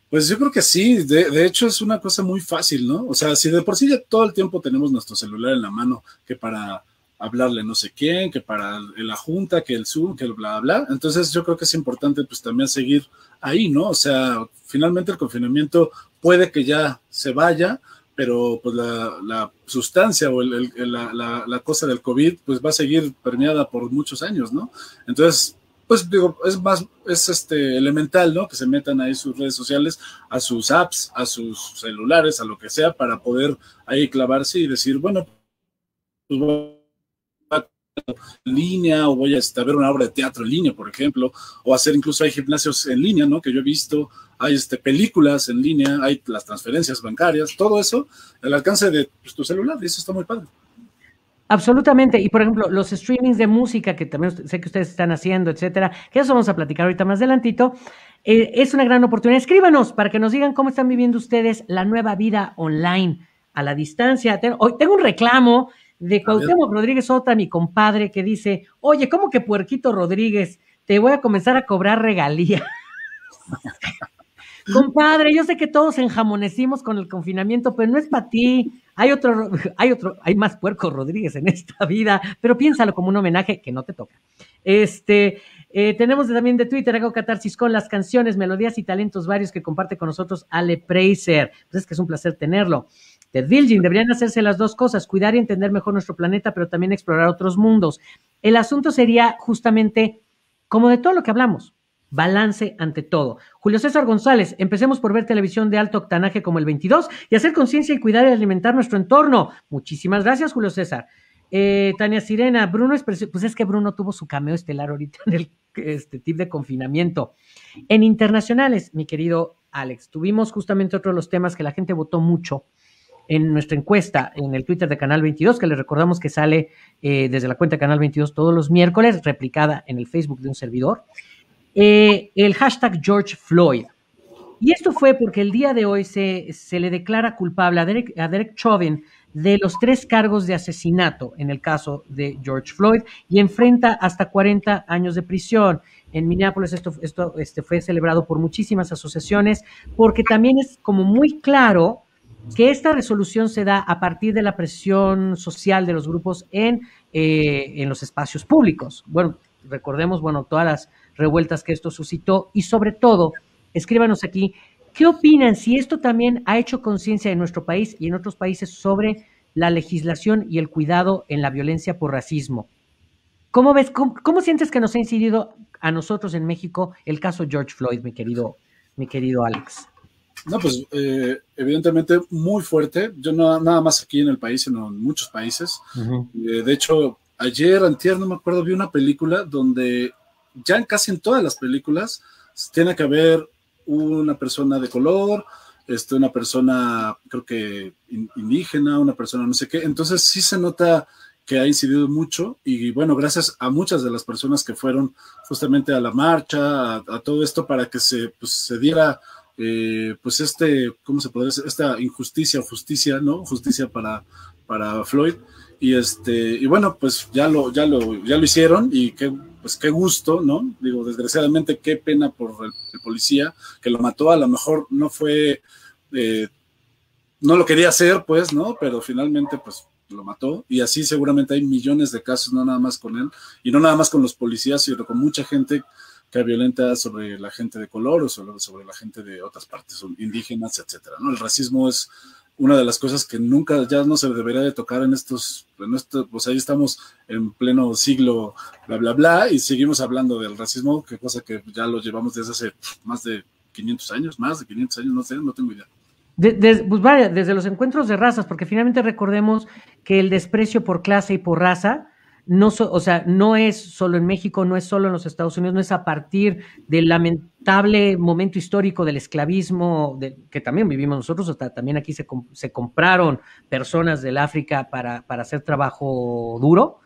Pues yo creo que sí, de, hecho es una cosa muy fácil, ¿no? O sea, si de por sí ya todo el tiempo tenemos nuestro celular en la mano, que para hablarle no sé quién, que para la junta, que el Zoom, que el bla, bla, entonces yo creo que es importante pues también seguir ahí, ¿no? O sea, finalmente el confinamiento puede que ya se vaya, pero pues la, sustancia o el, la, la, cosa del COVID pues va a seguir permeada por muchos años, ¿no? Entonces, pues digo, es más, es este elemental, ¿no? Que se metan ahí sus redes sociales, a sus apps, a sus celulares, a lo que sea, para poder ahí clavarse y decir, bueno, pues en línea o voy este, a, ver una obra de teatro en línea, por ejemplo, o hacer incluso hay gimnasios en línea, ¿no? Que yo he visto, hay este, películas en línea, hay las transferencias bancarias, todo eso al alcance de pues, tu celular, y eso está muy padre. Absolutamente. Y por ejemplo, los streamings de música que también sé que ustedes están haciendo, etcétera, que eso vamos a platicar ahorita más adelantito, eh, es una gran oportunidad. Escríbanos para que nos digan cómo están viviendo ustedes la nueva vida online a la distancia. Hoy tengo un reclamo de Cuauhtémoc Rodríguez Ota mi compadre, que dice, oye, ¿cómo que Puerquito Rodríguez? Te voy a comenzar a cobrar regalía. compadre, yo sé que todos enjamonecimos con el confinamiento, pero no es para ti. Hay otro, hay otro, hay más puerco Rodríguez en esta vida, pero piénsalo como un homenaje que no te toca. Este, eh, tenemos también de Twitter, hago catarsis con las canciones, melodías y talentos varios que comparte con nosotros Ale Preiser. Pues es que es un placer tenerlo de este, Dilgin. Deberían hacerse las dos cosas, cuidar y entender mejor nuestro planeta, pero también explorar otros mundos. El asunto sería justamente, como de todo lo que hablamos, balance ante todo. Julio César González, empecemos por ver televisión de alto octanaje como el 22 y hacer conciencia y cuidar y alimentar nuestro entorno. Muchísimas gracias, Julio César. Eh, Tania Sirena, Bruno pues es que Bruno tuvo su cameo estelar ahorita en este, tip de confinamiento. En internacionales, mi querido Alex, tuvimos justamente otro de los temas que la gente votó mucho, en nuestra encuesta en el Twitter de Canal 22, que les recordamos que sale eh, desde la cuenta Canal 22 todos los miércoles, replicada en el Facebook de un servidor, eh, el hashtag George Floyd. Y esto fue porque el día de hoy se, le declara culpable a Derek, Chauvin de los tres cargos de asesinato en el caso de George Floyd y enfrenta hasta 40 años de prisión. En Minneapolis esto, esto este, fue celebrado por muchísimas asociaciones porque también es como muy claro que esta resolución se da a partir de la presión social de los grupos eh, en, los espacios públicos. Bueno, recordemos, bueno, todas las revueltas que esto suscitó y sobre todo, escríbanos aquí, ¿qué opinan si esto también ha hecho conciencia en nuestro país y en otros países sobre la legislación y el cuidado en la violencia por racismo? ¿Cómo ves, cómo, sientes que nos ha incidido a nosotros en México el caso George Floyd, mi querido, mi querido Alex? No, pues eh, evidentemente muy fuerte. Yo no nada más aquí en el país, sino en muchos países. Eh, de hecho, ayer, antier, no me acuerdo, vi una película donde ya en casi en todas las películas tiene que haber una persona de color, este, una persona, creo que indígena, una persona no sé qué. Entonces sí se nota que ha incidido mucho y bueno, gracias a muchas de las personas que fueron justamente a la marcha, a, todo esto para que se, pues, se diera eh, pues este, ¿cómo se podría decir? Esta injusticia o justicia, ¿no? Justicia para, para Floyd. Y este, y bueno, pues ya lo, ya lo, ya lo hicieron, y qué, pues qué gusto, ¿no? Digo, desgraciadamente, qué pena por el, policía que lo mató, a lo mejor no fue, eh, no lo quería hacer, pues, ¿no? Pero finalmente, pues lo mató y así seguramente hay millones de casos, no nada más con él y no nada más con los policías, sino con mucha gente violenta sobre la gente de color o sobre, la gente de otras partes, indígenas, etcétera. ¿no? El racismo es una de las cosas que nunca ya no se debería de tocar en estos, pues ahí estamos en pleno siglo bla bla bla y seguimos hablando del racismo, que cosa que ya lo llevamos desde hace más de 500 años, más de 500 años, no sé, no tengo idea. pues vaya, desde los encuentros de razas, porque finalmente recordemos que el desprecio por clase y por raza no, o sea, no es solo en México, no es solo en los Estados Unidos, no es a partir del lamentable momento histórico del esclavismo que también vivimos nosotros, también aquí se, compraron personas del África para, hacer trabajo duro,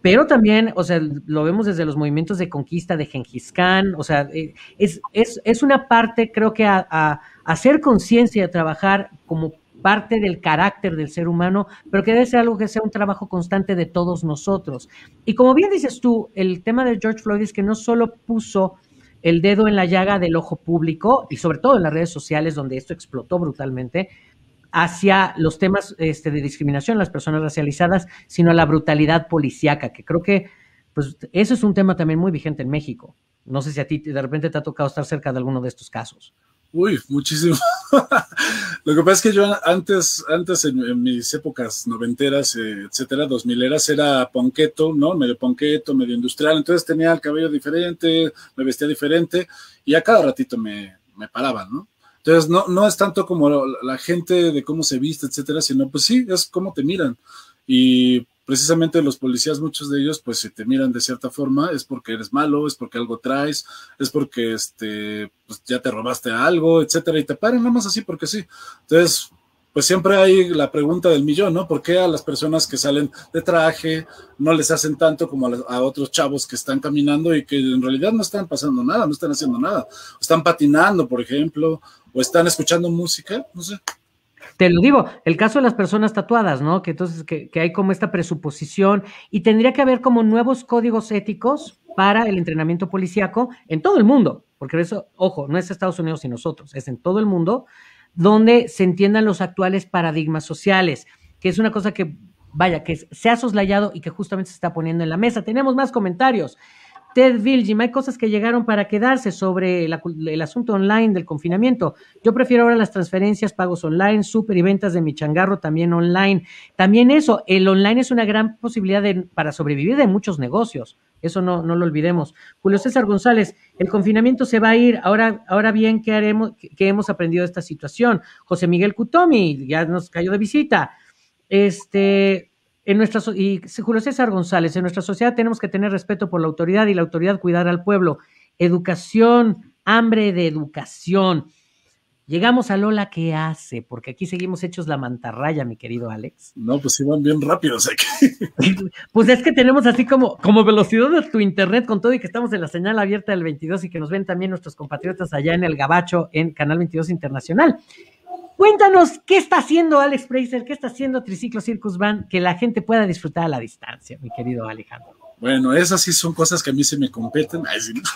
pero también, o sea, lo vemos desde los movimientos de conquista de Genghis Khan, o sea, eh, es, es, una parte, creo que a, hacer conciencia, a trabajar como parte del carácter del ser humano, pero que debe ser algo que sea un trabajo constante de todos nosotros. Y como bien dices tú, el tema de George Floyd es que no solo puso el dedo en la llaga del ojo público, y sobre todo en las redes sociales, donde esto explotó brutalmente, hacia los temas este, de discriminación, las personas racializadas, sino a la brutalidad policíaca, que creo que pues, eso es un tema también muy vigente en México. No sé si a ti de repente te ha tocado estar cerca de alguno de estos casos. Uy, muchísimo. Lo que pasa es que yo antes, antes en, mis épocas noventeras, eh, etcétera, dos mileras, era ponqueto, ¿no? Medio ponqueto, medio industrial. Entonces tenía el cabello diferente, me vestía diferente y a cada ratito me, me paraban, ¿no? Entonces no, no es tanto como la, la gente de cómo se viste, etcétera, sino pues sí, es cómo te miran. Y precisamente los policías, muchos de ellos, pues si te miran de cierta forma, es porque eres malo, es porque algo traes, es porque este, pues, ya te robaste algo, etcétera, y te paran nada más así porque sí. Entonces, pues siempre hay la pregunta del millón, ¿no? ¿Por qué a las personas que salen de traje no les hacen tanto como a, otros chavos que están caminando y que en realidad no están pasando nada, no están haciendo nada? Están patinando, por ejemplo, o están escuchando música, no sé. Te lo digo, el caso de las personas tatuadas, ¿no? Que entonces que, hay como esta presuposición y tendría que haber como nuevos códigos éticos para el entrenamiento policíaco en todo el mundo, porque eso, ojo, no es Estados Unidos y nosotros, es en todo el mundo, donde se entiendan los actuales paradigmas sociales, que es una cosa que, vaya, que se ha soslayado y que justamente se está poniendo en la mesa. Tenemos más comentarios. Ted ¿y hay cosas que llegaron para quedarse sobre el, asunto online del confinamiento. Yo prefiero ahora las transferencias, pagos online, super y ventas de mi changarro también online. También eso, el online es una gran posibilidad para sobrevivir de muchos negocios. Eso no, no lo olvidemos. Julio César González, el confinamiento se va a ir. Ahora, ahora bien, ¿qué haremos? ¿Qué hemos aprendido de esta situación? José Miguel Cutomi, ya nos cayó de visita. Este, en nuestra, y Julio César González, en nuestra sociedad tenemos que tener respeto por la autoridad y la autoridad cuidar al pueblo. Educación, hambre de educación. Llegamos a Lola, ¿qué hace? Porque aquí seguimos hechos la mantarraya, mi querido Alex. No, pues iban bien rápidos pues es que tenemos así como, como velocidad de tu internet con todo y que estamos en la señal abierta del 22 y que nos ven también nuestros compatriotas allá en el Gabacho, en Canal 22 Internacional. Cuéntanos qué está haciendo Alex Fraser, qué está haciendo Triciclo Circus Van, que la gente pueda disfrutar a la distancia, mi querido Alejandro. Bueno, esas sí son cosas que a mí se me competen.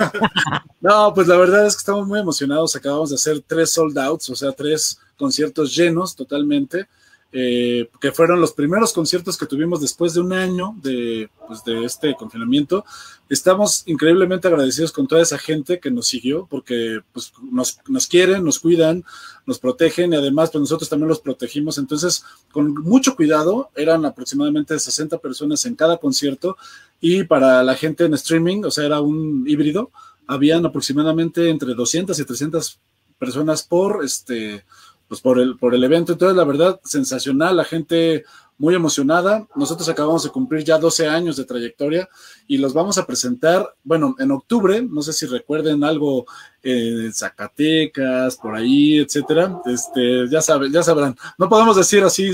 no, pues la verdad es que estamos muy emocionados. Acabamos de hacer tres sold outs, o sea, tres conciertos llenos totalmente. Eh, que fueron los primeros conciertos que tuvimos después de un año de, pues, de este confinamiento. Estamos increíblemente agradecidos con toda esa gente que nos siguió, porque pues, nos, nos quieren, nos cuidan, nos protegen y además pues, nosotros también los protegimos. Entonces, con mucho cuidado, eran aproximadamente 60 personas en cada concierto y para la gente en streaming, o sea, era un híbrido, habían aproximadamente entre 200 y 300 personas por este pues por el, por el evento. Entonces, la verdad, sensacional, la gente muy emocionada. Nosotros acabamos de cumplir ya 12 años de trayectoria y los vamos a presentar, bueno, en octubre, no sé si recuerden algo eh, en Zacatecas, por ahí, etcétera. Este, ya saben, ya sabrán. No podemos decir así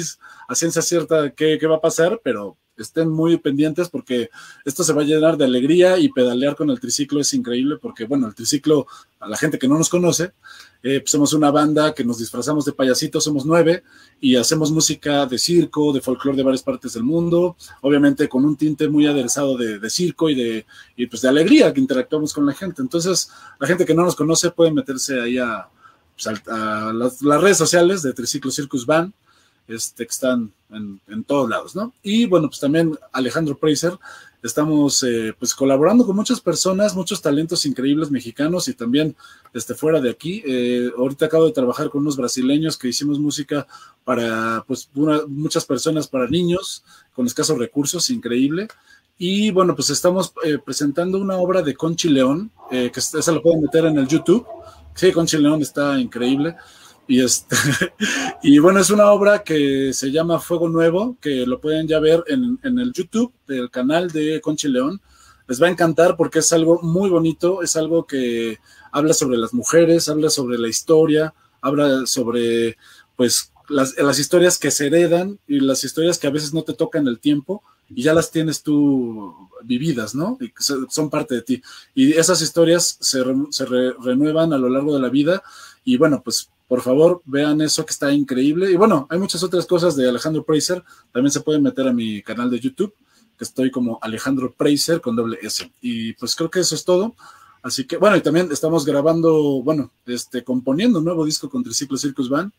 a ciencia cierta qué, qué va a pasar, pero estén muy pendientes porque esto se va a llenar de alegría y pedalear con el triciclo es increíble porque, bueno, el triciclo, a la gente que no nos conoce, eh, pues somos una banda que nos disfrazamos de payasitos, somos nueve, y hacemos música de circo, de folclore de varias partes del mundo, obviamente con un tinte muy aderezado de, circo y de, pues, de alegría que interactuamos con la gente. Entonces, la gente que no nos conoce puede meterse ahí a, pues, las, redes sociales de Triciclo Circus Band, este, que están en, todos lados, ¿no? Y bueno, pues también Alejandro Preiser Estamos eh, pues, colaborando con muchas personas, muchos talentos increíbles mexicanos y también este, fuera de aquí. Eh, ahorita acabo de trabajar con unos brasileños que hicimos música para pues muchas personas, para niños con escasos recursos, increíble. Y bueno, pues estamos eh, presentando una obra de Conchi León, que se la pueden meter en el YouTube. Sí, Conchi León está increíble. Y, este, y bueno, es una obra que se llama Fuego Nuevo, que lo pueden ya ver en, el YouTube del canal de Conchi León. Les va a encantar porque es algo muy bonito, es algo que habla sobre las mujeres, habla sobre la historia, habla sobre pues las, historias que se heredan y las historias que a veces no te tocan el tiempo y ya las tienes tú vividas, ¿no? Y son parte de ti. Y esas historias se, renuevan a lo largo de la vida y bueno, pues por favor, vean eso que está increíble. Y bueno, hay muchas otras cosas de Alejandro Preiser. También se pueden meter a mi canal de YouTube, que estoy como Alejandro Preiser con doble S. Y pues creo que eso es todo. Así que, bueno, y también estamos grabando, bueno, este, componiendo un nuevo disco con Triciclo Circus Band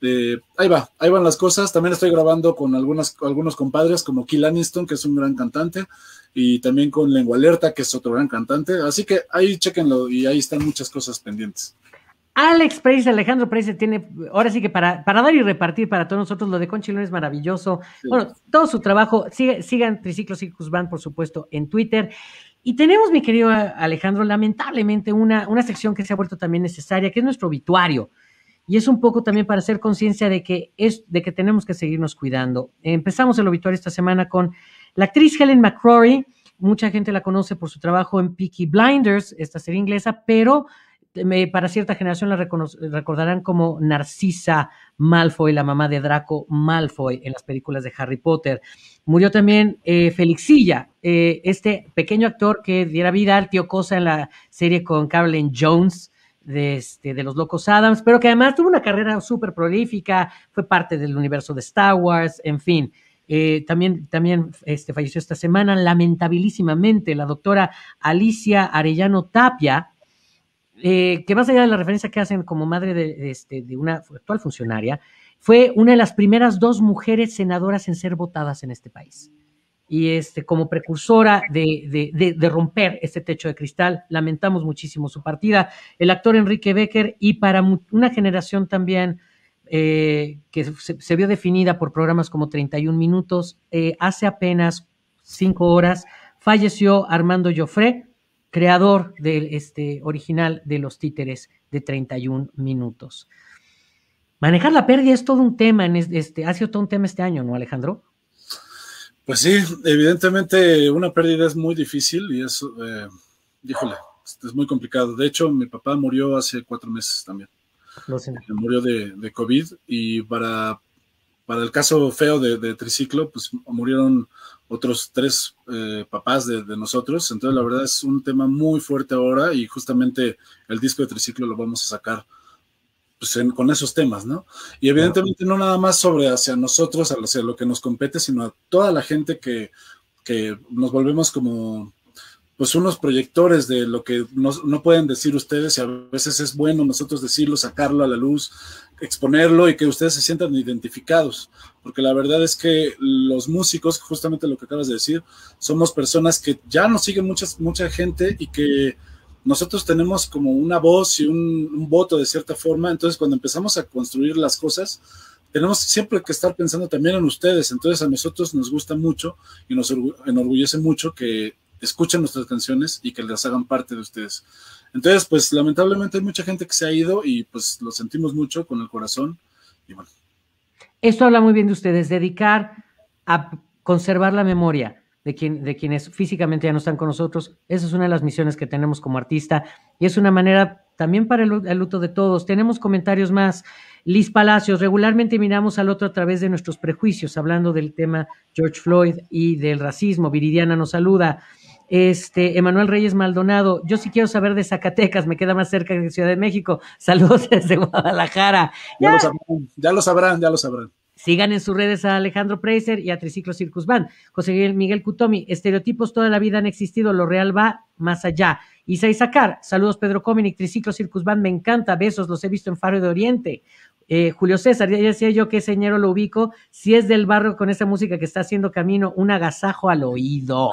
eh, ahí va, ahí van las cosas. También estoy grabando con algunas, algunos compadres, como Kill Aniston, que es un gran cantante, y también con Lengua Alerta, que es otro gran cantante. Así que ahí chequenlo y ahí están muchas cosas pendientes. Alex Price, Alejandro Price, tiene, ahora sí que para, para, dar y repartir para todos nosotros, lo de Conchilón es maravilloso. Bueno, todo su trabajo, sigan Triciclo Circus Band, por supuesto, en Twitter. Y tenemos, mi querido Alejandro, lamentablemente una, una sección que se ha vuelto también necesaria, que es nuestro obituario. Y es un poco también para hacer conciencia de que es, de que tenemos que seguirnos cuidando. Empezamos el obituario esta semana con la actriz Helen McCrory. Mucha gente la conoce por su trabajo en Peaky Blinders, esta serie inglesa, pero para cierta generación la recordarán como Narcisa Malfoy, la mamá de Draco Malfoy en las películas de Harry Potter. Murió también eh, Felixilla, eh, este pequeño actor que diera vida al tío Cosa en la serie con Carolyn Jones. Este, de, los Locos Adams, pero que además tuvo una carrera súper prolífica, fue parte del universo de Star Wars, en fin. Eh, también también este, falleció esta semana, lamentabilísimamente, la doctora Alicia Arellano Tapia, eh, que más allá de la referencia que hacen como madre este, de, una actual funcionaria, fue una de las primeras dos mujeres senadoras en ser votadas en este país. Y este, como precursora de, de, romper este techo de cristal, lamentamos muchísimo su partida. El actor Enrique Becker y para una generación también eh, que se, vio definida por programas como 31 minutos, eh, hace apenas cinco horas falleció Armando Joffre, creador del este, original de Los Títeres de 31 minutos. Manejar la pérdida es todo un tema, en este, ha sido todo un tema este año, ¿no, Alejandro? Pues sí, evidentemente una pérdida es muy difícil y es, eh, este, es muy complicado. De hecho, mi papá murió hace cuatro meses también. Eh, murió de, COVID y para, para el caso feo de, de triciclo, pues murieron otros tres eh, papás de, nosotros. Entonces, la verdad es un tema muy fuerte ahora y justamente el disco de triciclo lo vamos a sacar pues, con esos temas, ¿no? Y evidentemente no nada más sobre hacia nosotros, hacia lo que nos compete, sino a toda la gente que, nos volvemos como pues unos proyectores de lo que no, no, pueden decir ustedes y a veces es bueno nosotros decirlo, sacarlo a la luz, exponerlo y que ustedes se sientan identificados, porque la verdad es que los músicos, justamente lo que acabas de decir, somos personas que ya nos siguen muchas, mucha gente y que nosotros tenemos como una voz y un, un voto de cierta forma, entonces cuando empezamos a construir las cosas, tenemos siempre que estar pensando también en ustedes, entonces a nosotros nos gusta mucho y nos enorgullece mucho que escuchen nuestras canciones y que las hagan parte de ustedes. Entonces, pues lamentablemente hay mucha gente que se ha ido y pues lo sentimos mucho con el corazón. Y Esto habla muy bien de ustedes, dedicar a conservar la memoria de, quien, de quienes físicamente ya no están con nosotros. Esa es una de las misiones que tenemos como artista y es una manera también para el luto de todos. Tenemos comentarios más. Liz Palacios, regularmente miramos al otro a través de nuestros prejuicios, hablando del tema George Floyd y del racismo. Viridiana nos saluda. Este, Emanuel Reyes Maldonado, yo sí quiero saber de Zacatecas, me queda más cerca de Ciudad de México. Saludos desde Guadalajara. Ya, lo, sabrán, ya lo sabrán, Sigan en sus redes a Alejandro Preiser y a Triciclo Circus Band. José Miguel Cutomi, estereotipos toda la vida han existido, lo real va más allá. Isaí Sacar, saludos Pedro y Triciclo Circus Band, me encanta, besos, los he visto en Faro de Oriente. Eh, Julio César, ya decía yo que señero lo ubico, si es del barrio con esa música que está haciendo camino, un agasajo al oído.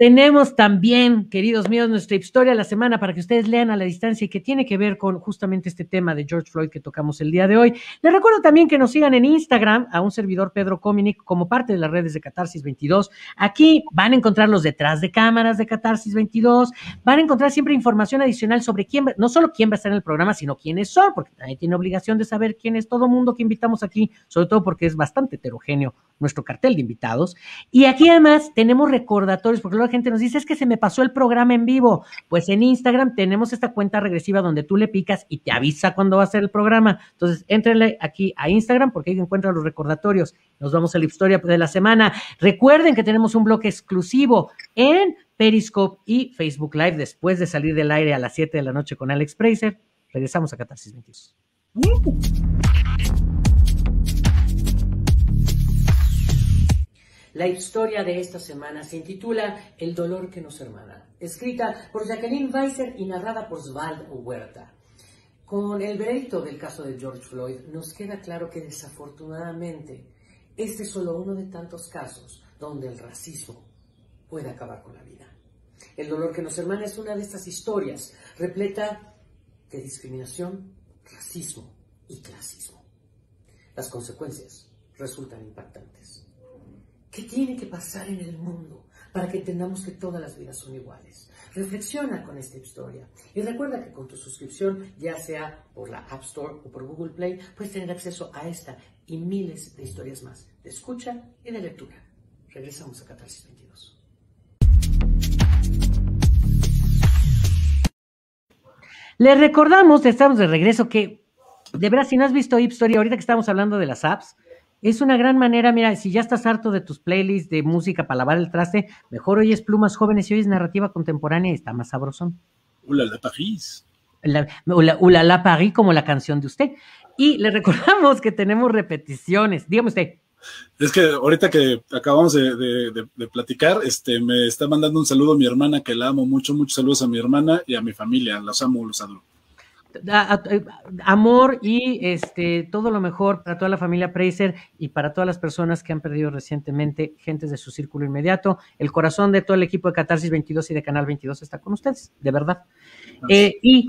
Tenemos también, queridos míos, nuestra historia de la semana para que ustedes lean a la distancia y que tiene que ver con justamente este tema de George Floyd que tocamos el día de hoy. Les recuerdo también que nos sigan en Instagram a un servidor Pedro Cominic como parte de las redes de Catarsis 22. Aquí van a encontrar los detrás de cámaras de Catarsis 22. Van a encontrar siempre información adicional sobre quién, no solo quién va a estar en el programa, sino quiénes son, porque también tiene obligación de saber quién es todo mundo que invitamos aquí, sobre todo porque es bastante heterogéneo nuestro cartel de invitados. Y aquí además tenemos recordatorios, porque luego gente nos dice, es que se me pasó el programa en vivo. Pues en Instagram tenemos esta cuenta regresiva donde tú le picas y te avisa cuándo va a ser el programa. Entonces, éntrenle aquí a Instagram porque ahí encuentran los recordatorios. Nos vamos a la historia de la semana. Recuerden que tenemos un blog exclusivo en Periscope y Facebook Live después de salir del aire a las 7 de la noche con Alex Preiser. Regresamos a Catarsis 22. La historia de esta semana se intitula El dolor que nos hermana, escrita por Jacqueline Weiser y narrada por Svald Huerta. Con el veredicto del caso de George Floyd, nos queda claro que desafortunadamente este es solo uno de tantos casos donde el racismo puede acabar con la vida. El dolor que nos hermana es una de estas historias repleta de discriminación, racismo y clasismo. Las consecuencias resultan impactantes. ¿Qué tiene que pasar en el mundo para que entendamos que todas las vidas son iguales? Reflexiona con esta historia y recuerda que con tu suscripción, ya sea por la App Store o por Google Play, puedes tener acceso a esta y miles de historias más de escucha y de lectura. Regresamos a Catarsis 22. Les recordamos, estamos de regreso, que de verdad, si no has visto Hip Story, ahorita que estamos hablando de las apps, es una gran manera, mira, si ya estás harto de tus playlists de música para lavar el traste, mejor oyes plumas jóvenes y oyes narrativa contemporánea y está más sabrosón. Ulala la París. La, París, como la canción de usted. Y le recordamos que tenemos repeticiones. Dígame usted. Es que ahorita que acabamos de, platicar, este, me está mandando un saludo a mi hermana, que la amo mucho, muchos saludos a mi hermana y a mi familia. Los amo, los adoro. Eh, amor y este todo lo mejor para toda la familia Preiser y para todas las personas que han perdido recientemente gentes de su círculo inmediato. El corazón de todo el equipo de Catarsis 22 y de Canal 22 está con ustedes, de verdad. Eh, y,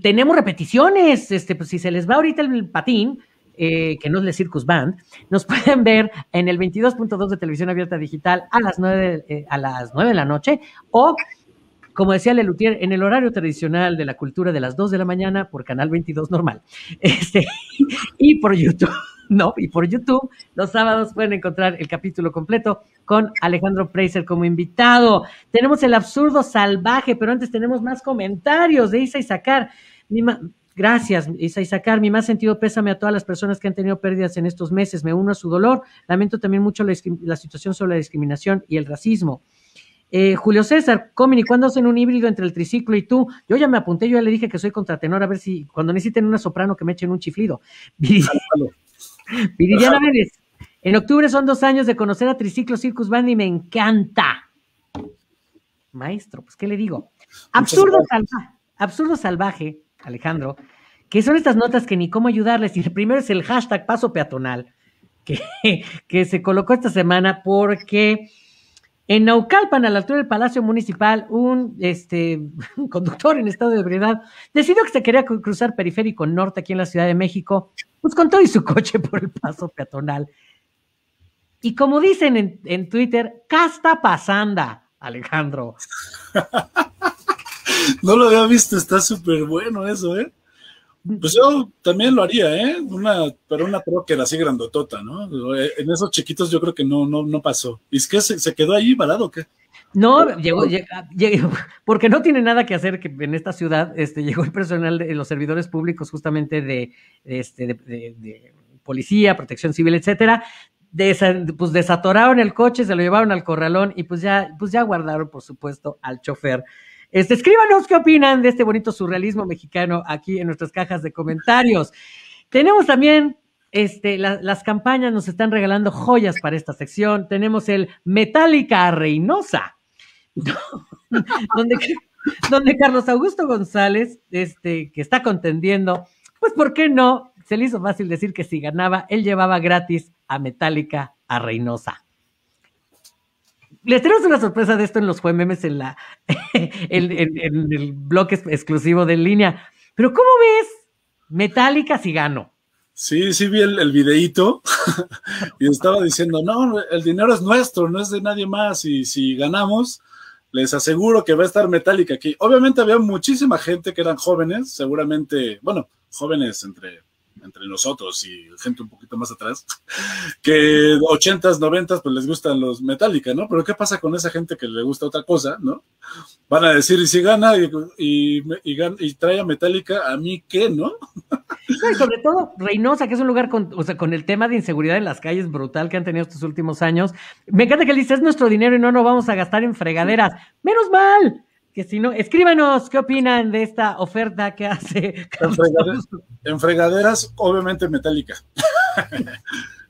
tenemos repeticiones, este, pues, si se les va ahorita el patín, eh, que no es de Circus Band, nos pueden ver en el 22.2 de televisión abierta digital a las 9, a las 9 de la noche o como decía Lutier, en el horario tradicional de la cultura de las 2 de la mañana por Canal 22 normal. Este, y por YouTube, no, y por YouTube, los sábados pueden encontrar el capítulo completo con Alejandro Preiser como invitado. Tenemos el absurdo salvaje, pero antes tenemos más comentarios de Isa y Sacar. Mi Gracias, Isa y Sacar. Mi más sentido pésame a todas las personas que han tenido pérdidas en estos meses. Me uno a su dolor. Lamento también mucho la situación sobre la discriminación y el racismo. Eh, Julio César, y ¿cuándo hacen un híbrido entre el triciclo y tú? Yo ya me apunté, yo ya le dije que soy contratenor, a ver si cuando necesiten una soprano que me echen un chiflido. Viridiana Vélez, en octubre son dos años de conocer a Triciclo Circus Band y me encanta. Maestro, pues, ¿qué le digo? Absurdo salvaje, absurdo salvaje, Alejandro, que son estas notas que ni cómo ayudarles. Y el primero es el hashtag paso peatonal, que se colocó esta semana porque en Naucalpan, a la altura del Palacio Municipal, un este, conductor en estado de ebriedad decidió que se quería cruzar periférico norte aquí en la Ciudad de México, pues con todo y su coche por el paso peatonal. Y como dicen en, en Twitter, casta pasanda, Alejandro. no lo había visto, está súper bueno eso, ¿eh? Pues yo también lo haría, ¿eh? Una, pero una la así grandotota, ¿no? Eh, en esos chiquitos yo creo que no, no, no pasó. ¿Y es que se, quedó ahí varado o qué? No, llegó, ah, llegó, porque no tiene nada que hacer que en esta ciudad, este, llegó el personal de los servidores públicos justamente de, este, de, de, policía, protección civil, etcétera. pues desatoraron el coche, se lo llevaron al corralón y pues ya, pues ya guardaron, por supuesto, al chofer este, escríbanos qué opinan de este bonito surrealismo mexicano aquí en nuestras cajas de comentarios. Tenemos también este, las campañas, nos están regalando joyas para esta sección. Tenemos el Metálica Reynosa, donde, Carlos Augusto González, este, que está contendiendo, pues, ¿por qué no? Se le hizo fácil decir que si ganaba, él llevaba gratis a Metallica a Reynosa. Les tenemos una sorpresa de esto en los juememes en, la, en, el blog exclusivo de línea. Pero ¿cómo ves ¿Metálica si gano? Sí, sí vi el, el videíto y estaba diciendo, no, el dinero es nuestro, no es de nadie más y si ganamos, les aseguro que va a estar Metálica aquí. Obviamente había muchísima gente que eran jóvenes, seguramente, bueno, jóvenes entre entre nosotros y gente un poquito más atrás, que 80s, 90s, pues les gustan los Metallica, ¿no? Pero ¿qué pasa con esa gente que le gusta otra cosa, ¿no? Van a decir, y si gana y, y, trae a Metallica, ¿a mí qué, no? y sobre todo Reynosa, que es un lugar con, o sea, con el tema de inseguridad en las calles brutal que han tenido estos últimos años. Me encanta que le dice, es nuestro dinero y no nos vamos a gastar en fregaderas. Menos mal, que si no, escríbanos qué opinan de esta oferta que hace. en, fregaderas, obviamente metálica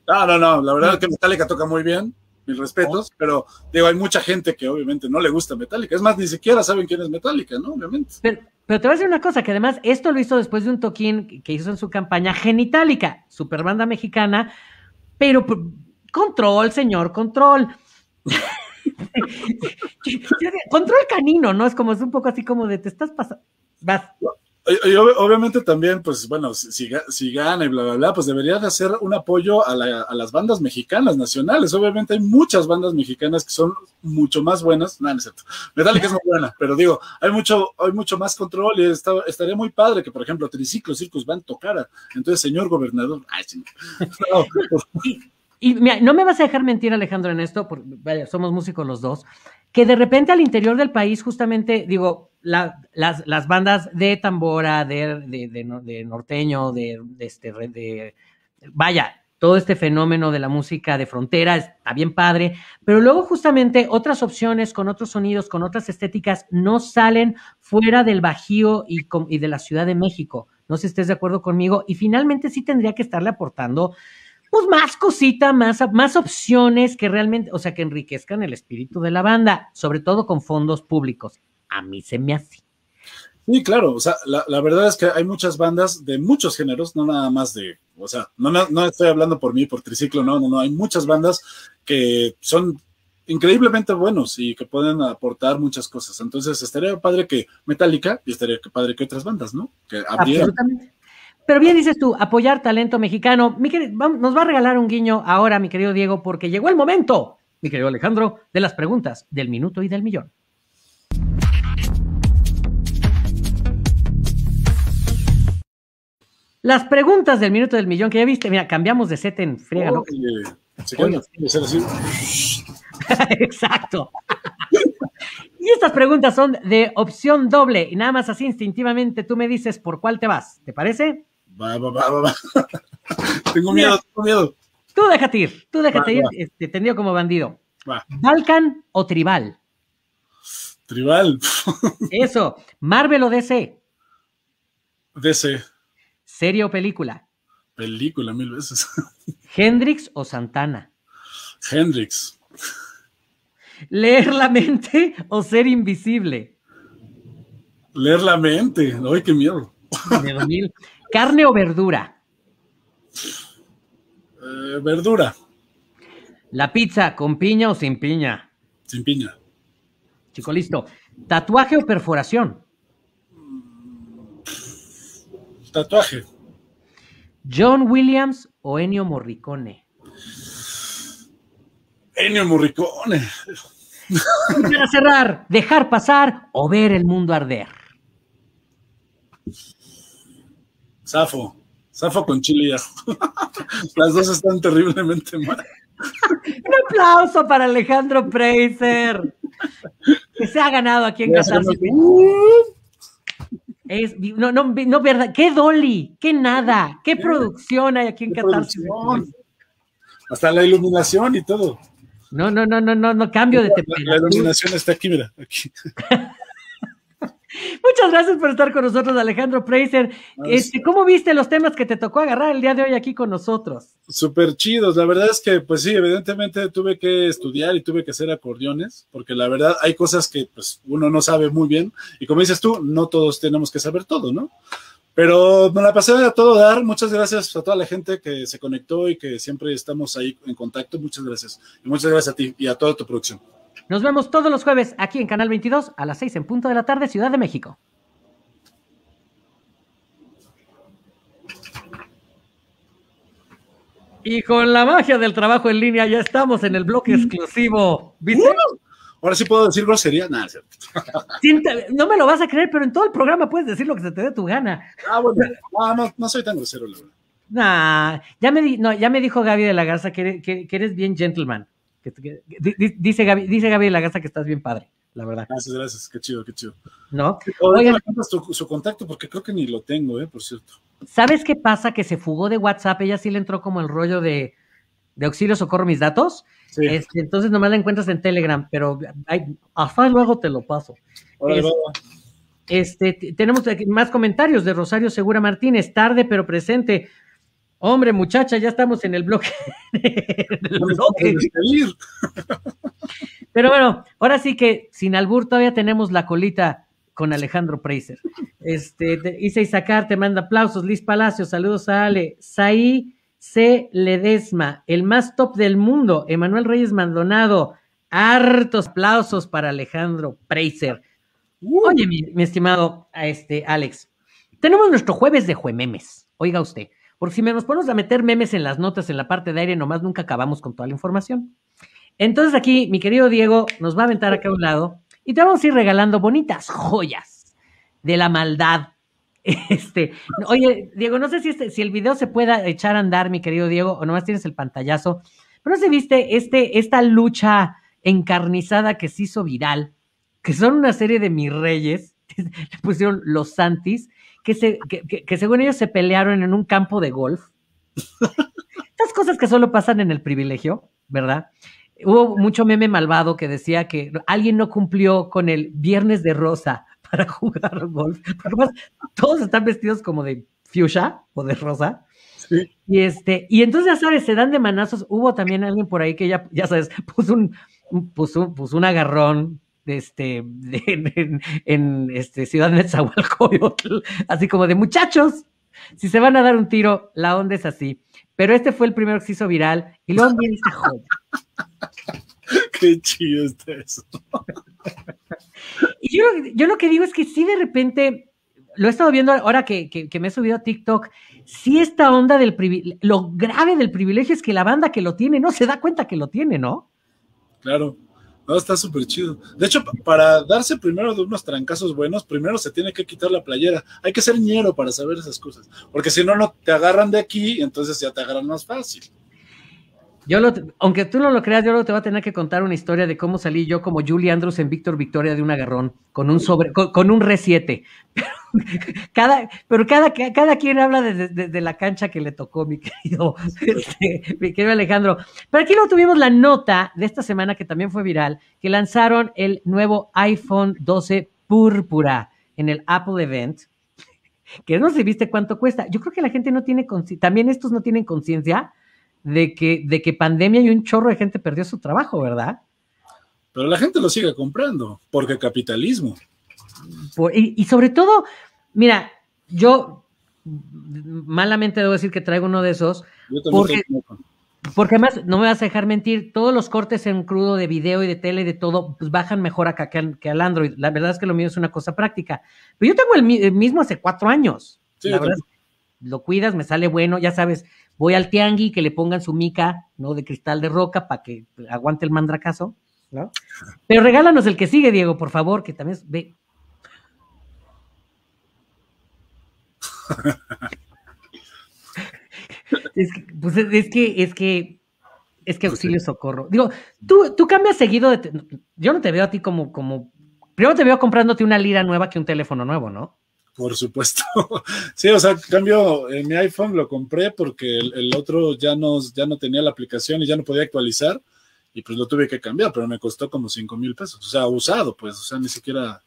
no, no, no, la verdad es que metálica toca muy bien, mis respetos, oh. pero digo, hay mucha gente que obviamente no le gusta Metallica. Es más, ni siquiera saben quién es Metallica, ¿no? Obviamente. Pero, te voy a decir una cosa, que además esto lo hizo después de un toquín que hizo en su campaña Genitálica, banda mexicana, pero control, señor, control. Control canino, ¿no? Es como, es un poco así como de te estás pasando. Y, obviamente también, pues bueno, si, si, gana y bla, bla, bla, pues debería de hacer un apoyo a, las bandas mexicanas nacionales. Obviamente hay muchas bandas mexicanas que son mucho más buenas. No, no Metallica es muy buena, pero digo, hay mucho, hay mucho más control y estaría muy padre que, por ejemplo, Triciclo Circus a tocara. Entonces, señor gobernador, Y no me vas a dejar mentir, Alejandro, en esto, porque vaya, somos músicos los dos, que de repente al interior del país, justamente, digo, las, bandas de tambora, de, norteño, este, de, vaya, todo este fenómeno de la música de frontera está bien padre, pero luego justamente otras opciones con otros sonidos, con otras estéticas, no salen fuera del Bajío y, y de la Ciudad de México. No sé si estés de acuerdo conmigo. Y finalmente sí tendría que estarle aportando pues más cosita, más, más opciones que realmente, o sea, que enriquezcan el espíritu de la banda, sobre todo con fondos públicos. A mí se me hace. Sí, claro, o sea, la, verdad es que hay muchas bandas de muchos géneros, no nada más de, o sea, no, no, estoy hablando por mí, por triciclo, no, no, no, hay muchas bandas que son increíblemente buenos y que pueden aportar muchas cosas. Entonces, estaría padre que Metallica y estaría padre que otras bandas, ¿no? Absolutamente. Pero bien dices tú, apoyar talento mexicano. nos va a regalar un guiño ahora, mi querido Diego, porque llegó el momento, mi querido Alejandro, de las preguntas del minuto y del millón. Las preguntas del minuto del millón que ya viste, mira, cambiamos de set en friega, ¿no? Exacto. y estas preguntas son de opción doble. Y nada más así instintivamente tú me dices por cuál te vas. ¿Te parece? tengo miedo, tengo miedo. Tú déjate ir, tú déjate ir, este, como bandido. ¿Balkan o tribal? Tribal. Eso. ¿Marvel o DC? DC. ¿Serie o película? Película, mil veces. ¿Hendrix o Santana? Hendrix. ¿Leer la mente o ser invisible? Leer la mente. Ay, qué miedo. ¿Carne o verdura? Eh, verdura. ¿La pizza con piña o sin piña? Sin piña. Chico, listo. ¿Tatuaje o perforación? Tatuaje. ¿John Williams o Ennio Morricone? Ennio Morricone. Para cerrar, dejar pasar o ver el mundo arder. Zafo, zafo con chile y Las dos están terriblemente mal. Un aplauso para Alejandro Preiser, que se ha ganado aquí en Catarsis. no, no, no, verdad, qué dolly, qué nada, qué, producción hay aquí en Catarsis. Hasta la iluminación y todo. No, no, no, no, no, no, cambio de tema. La, la iluminación está aquí, mira, aquí. Muchas gracias por estar con nosotros, Alejandro Preiser. Ah, este, ¿Cómo viste los temas que te tocó agarrar el día de hoy aquí con nosotros? Súper chidos. La verdad es que, pues sí, evidentemente tuve que estudiar y tuve que hacer acordeones, porque la verdad hay cosas que pues, uno no sabe muy bien. Y como dices tú, no todos tenemos que saber todo, ¿no? Pero me la pasé a todo dar. Muchas gracias a toda la gente que se conectó y que siempre estamos ahí en contacto. Muchas gracias. Y muchas gracias a ti y a toda tu producción. Nos vemos todos los jueves aquí en Canal 22 a las 6 en punto de la tarde, Ciudad de México. Y con la magia del trabajo en línea ya estamos en el bloque exclusivo. ¿Viste? ahora sí puedo decir grosería, no me lo vas a creer, pero en todo el programa puedes decir lo que se te dé tu gana. Ah, bueno, ah, no, soy tan grosero, Nah, ya me, no, ya me dijo Gaby de la Garza que eres bien gentleman dice, Gaby, dice que estás bien padre, la verdad. Gracias, gracias, qué chido, qué chido. ¿No? su, su contacto porque creo que ni lo tengo, eh, por cierto. ¿Sabes qué pasa? Que se fugó de WhatsApp, ella sí le entró como el rollo de, de auxilio, socorro, mis datos. Este, entonces nomás la encuentras en Telegram, pero luego te lo paso. este, tenemos más comentarios de Rosario Segura Martínez, tarde pero presente. Hombre, muchacha, ya estamos en el bloque. Pero bueno, ahora sí que sin albur todavía tenemos la colita con Alejandro Preiser. Este, Isa Isacar te manda aplausos, Liz Palacio saludos a Ale, Saí C. Ledesma, el más top del mundo, Emanuel Reyes Maldonado, hartos aplausos para Alejandro Preiser. Uh. Oye, mi, mi estimado a este, Alex, tenemos nuestro jueves de juememes, oiga usted. Porque si nos ponemos a meter memes en las notas, en la parte de aire, nomás nunca acabamos con toda la información. Entonces aquí, mi querido Diego, nos va a aventar acá a un lado y te vamos a ir regalando bonitas joyas de la maldad. Este, oye, Diego, no sé si, este, si el video se pueda echar a andar, mi querido Diego, o nomás tienes el pantallazo, pero no se viste este, esta lucha encarnizada que se hizo viral, que son una serie de mis reyes, le pusieron los Santis, que, que, según ellos se pelearon en un campo de golf. Estas cosas que solo pasan en el privilegio, ¿verdad? Hubo mucho meme malvado que decía que alguien no cumplió con el viernes de rosa para jugar golf. todos están vestidos como de fuchsia o de rosa. Y este, y entonces ya sabes, se dan de manazos. Hubo también alguien por ahí que ya, ya sabes, puso un, puso, puso un agarrón este, en, este, Ciudad Nezahualcóyotl, así como de muchachos, si se van a dar un tiro, la onda es así. Pero este fue el primero que se hizo viral y luego viene joven. Qué chido está y yo, lo que digo es que sí de repente lo he estado viendo ahora que, me he subido a TikTok, sí esta onda del privilegio, lo grave del privilegio es que la banda que lo tiene no se da cuenta que lo tiene, ¿no? Claro. No, está súper chido. De hecho, para darse primero de unos trancazos buenos, primero se tiene que quitar la playera. Hay que ser ñero para saber esas cosas. Porque si no, no te agarran de aquí, entonces ya te agarran más fácil. Yo aunque tú no lo creas, yo lo te voy a tener que contar una historia de cómo salí yo como Julie Andrews en Víctor Victoria de un agarrón, con un sobre, con, un re 7. Pero cada, pero cada, cada quien habla desde de, la cancha que le tocó, mi querido, este, querido Alejandro. Pero aquí no tuvimos la nota de esta semana que también fue viral, que lanzaron el nuevo iPhone 12 púrpura en el Apple Event. Que no se viste cuánto cuesta. Yo creo que la gente no tiene también estos no tienen conciencia de que, de que pandemia y un chorro de gente perdió su trabajo, ¿verdad? Pero la gente lo sigue comprando, porque capitalismo y, sobre todo, mira, yo malamente debo decir que traigo uno de esos. porque, porque además, no me vas a dejar mentir, todos los cortes en crudo de video y de tele y de todo, pues, bajan mejor acá que, al Android. La verdad es que lo mío es una cosa práctica. Pero yo tengo el, mismo hace cuatro años. la verdad lo cuidas, me sale bueno, ya sabes, voy al tiangui que le pongan su mica, ¿no? De cristal de roca para que aguante el mandracaso ¿no? Pero regálanos el que sigue, Diego, por favor, que también ve, Pues, es que, es que, es que, es pues que auxilio, socorro. Digo, tú, tú cambias seguido de. Yo no te veo a ti como, como. Primero te veo comprándote una lira nueva que un teléfono nuevo, ¿no? Por supuesto. sí, o sea, cambio eh, mi iPhone lo compré porque el, otro ya no, ya no tenía la aplicación y ya no podía actualizar. Y pues lo tuve que cambiar, pero me costó como 5 mil pesos. O sea, usado, pues. O sea, ni siquiera.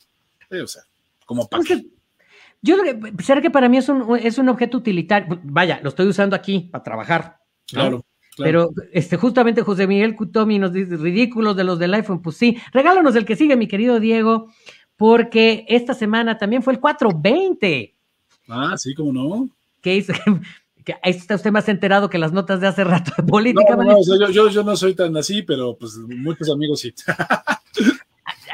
Eh, o sea, como pues para. Yo creo que para mí es un, objeto utilitario. Vaya, lo estoy usando aquí para trabajar. Claro. Pero este, justamente José Miguel Cutomi nos dice, ridículos de los del iPhone, pues sí, regálanos el que sigue, mi querido Diego, porque esta semana también fue el 420. Ah, sí, cómo no. ¿Qué hizo? Que está usted más enterado que las notas de hace rato de política. No, no, yo, no soy tan así, pero pues muchos amigos sí.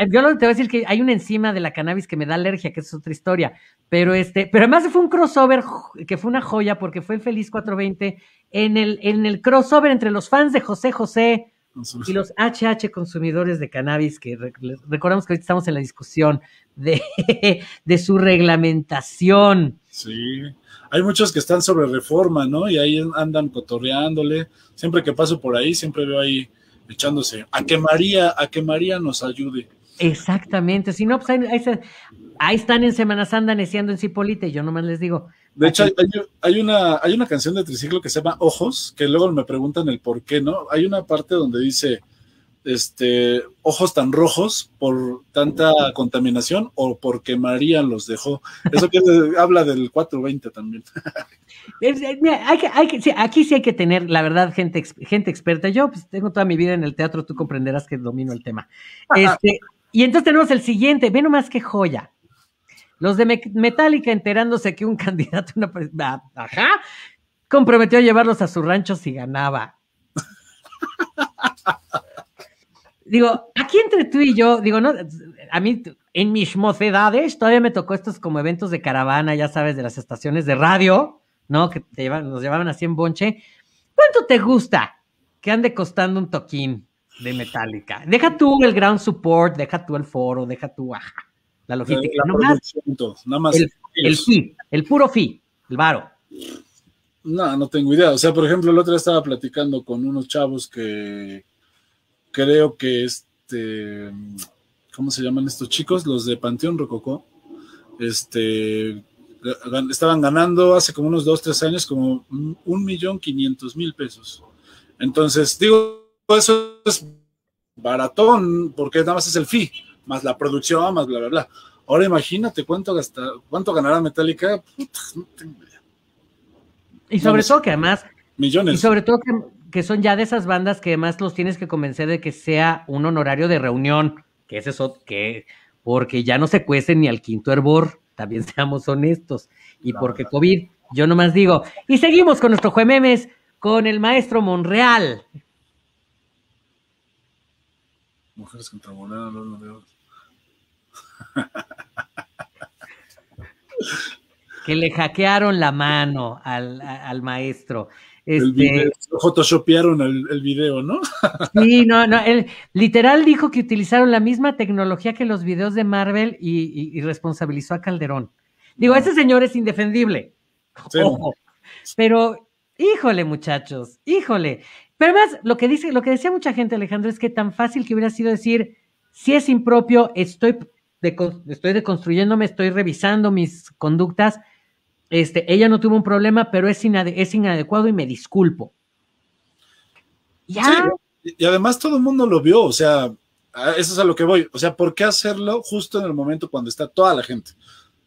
yo te voy a decir que hay una enzima de la cannabis que me da alergia, que es otra historia. Pero este, pero además fue un crossover que fue una joya porque fue el Feliz 420 en el, en el crossover entre los fans de José José y los HH consumidores de cannabis, que recordamos que ahorita estamos en la discusión de, de su reglamentación. Sí, hay muchos que están sobre reforma, ¿no? Y ahí andan cotorreándole. Siempre que paso por ahí, siempre veo ahí echándose a que María, a que María nos ayude. Exactamente, si no, pues ahí, están en Semana Santa neciando en Cipolite, yo nomás les digo. De hecho, hay, una, hay una canción de Triciclo que se llama Ojos, que luego me preguntan el por qué, ¿no? Hay una parte donde dice, este, ojos tan rojos por tanta contaminación o porque María los dejó. Eso que habla del 420 también. Eh, aquí sí hay que tener, la verdad, gente, gente experta. Yo pues, tengo toda mi vida en el teatro, tú comprenderás que domino el tema. Este, y entonces tenemos el siguiente, ve nomás qué joya. Los de Metallica enterándose que un candidato, una, ah, ajá, comprometió a llevarlos a su rancho si ganaba. digo, aquí entre tú y yo, digo, no, a mí en mis mocedades todavía me tocó estos como eventos de caravana, ya sabes, de las estaciones de radio, ¿no? Que te nos llevaban así en bonche. ¿Cuánto te gusta que ande costando un toquín? de Metallica. Deja tú el ground support, deja tú el foro, deja tú la logística. nada más el, el el puro fee, el varo. No, no tengo idea. O sea, por ejemplo, el otro día estaba platicando con unos chavos que creo que este, ¿cómo se llaman estos chicos? Los de Panteón Rococó. Este, estaban ganando hace como unos dos, tres años como un millón quinientos mil pesos. Entonces, digo, eso es baratón, porque nada más es el fee, más la producción, más bla, bla, bla. Ahora imagínate cuánto, cuánto ganará Metallica. Y sobre todo que además... Millones. Y sobre todo que, son ya de esas bandas que además los tienes que convencer de que sea un honorario de reunión, que es eso, que porque ya no se cuecen ni al quinto hervor, también seamos honestos. Y porque COVID, yo nomás digo. Y seguimos con nuestro Memes, con el maestro Monreal. Mujeres contra que le hackearon la mano al, maestro. Este, photoshopearon el, el, video, ¿no? sí, no, no, él literal dijo que utilizaron la misma tecnología que los videos de Marvel y, responsabilizó a Calderón. Digo, ah. ese señor es indefendible. Pero, híjole, muchachos, híjole. Pero además, lo que, dice, lo que decía mucha gente, Alejandro, es que tan fácil que hubiera sido decir, si es impropio, estoy, de, deconstruyéndome, estoy revisando mis conductas, este, ella no tuvo un problema, pero es, es inadecuado y me disculpo. Ya. y además todo el mundo lo vio, o sea, eso es a lo que voy. O sea, ¿por qué hacerlo justo en el momento cuando está toda la gente?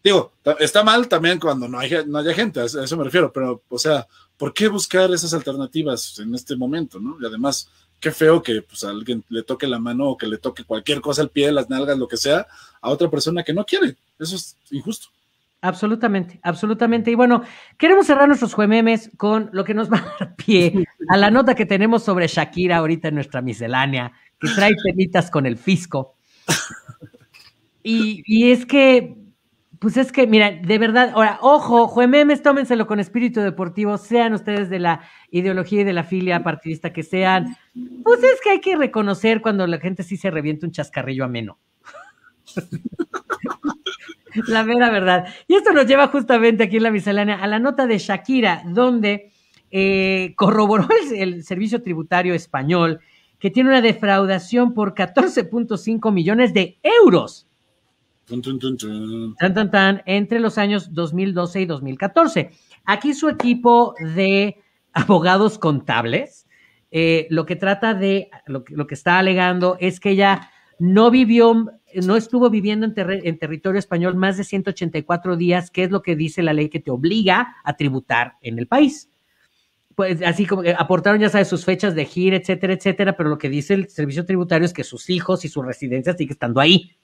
Digo, está mal también cuando no, hay, no haya gente, a eso me refiero, pero, o sea, ¿por qué buscar esas alternativas en este momento, Y además, qué feo que pues, a alguien le toque la mano o que le toque cualquier cosa al pie, las nalgas, lo que sea, a otra persona que no quiere. Eso es injusto. Absolutamente, absolutamente. Y bueno, queremos cerrar nuestros juememes con lo que nos va a pie a la nota que tenemos sobre Shakira ahorita en nuestra miscelánea, que trae temitas con el fisco. Y, y es que pues es que, mira, de verdad, ahora, ojo, juememes, tómenselo con espíritu deportivo, sean ustedes de la ideología y de la filia partidista que sean. Pues es que hay que reconocer cuando la gente sí se revienta un chascarrillo ameno. la mera verdad. Y esto nos lleva justamente aquí en la miscelánea a la nota de Shakira, donde eh, corroboró el, el Servicio Tributario Español que tiene una defraudación por 14.5 millones de euros Tan, tan, tan, entre los años 2012 y 2014. Aquí su equipo de abogados contables eh, lo que trata de, lo, que está alegando es que ella no vivió, no estuvo viviendo en, territorio español más de 184 días, que es lo que dice la ley que te obliga a tributar en el país. Pues así como aportaron, ya sabes, sus fechas de gira, etcétera, etcétera, pero lo que dice el servicio tributario es que sus hijos y su residencia sigue estando ahí.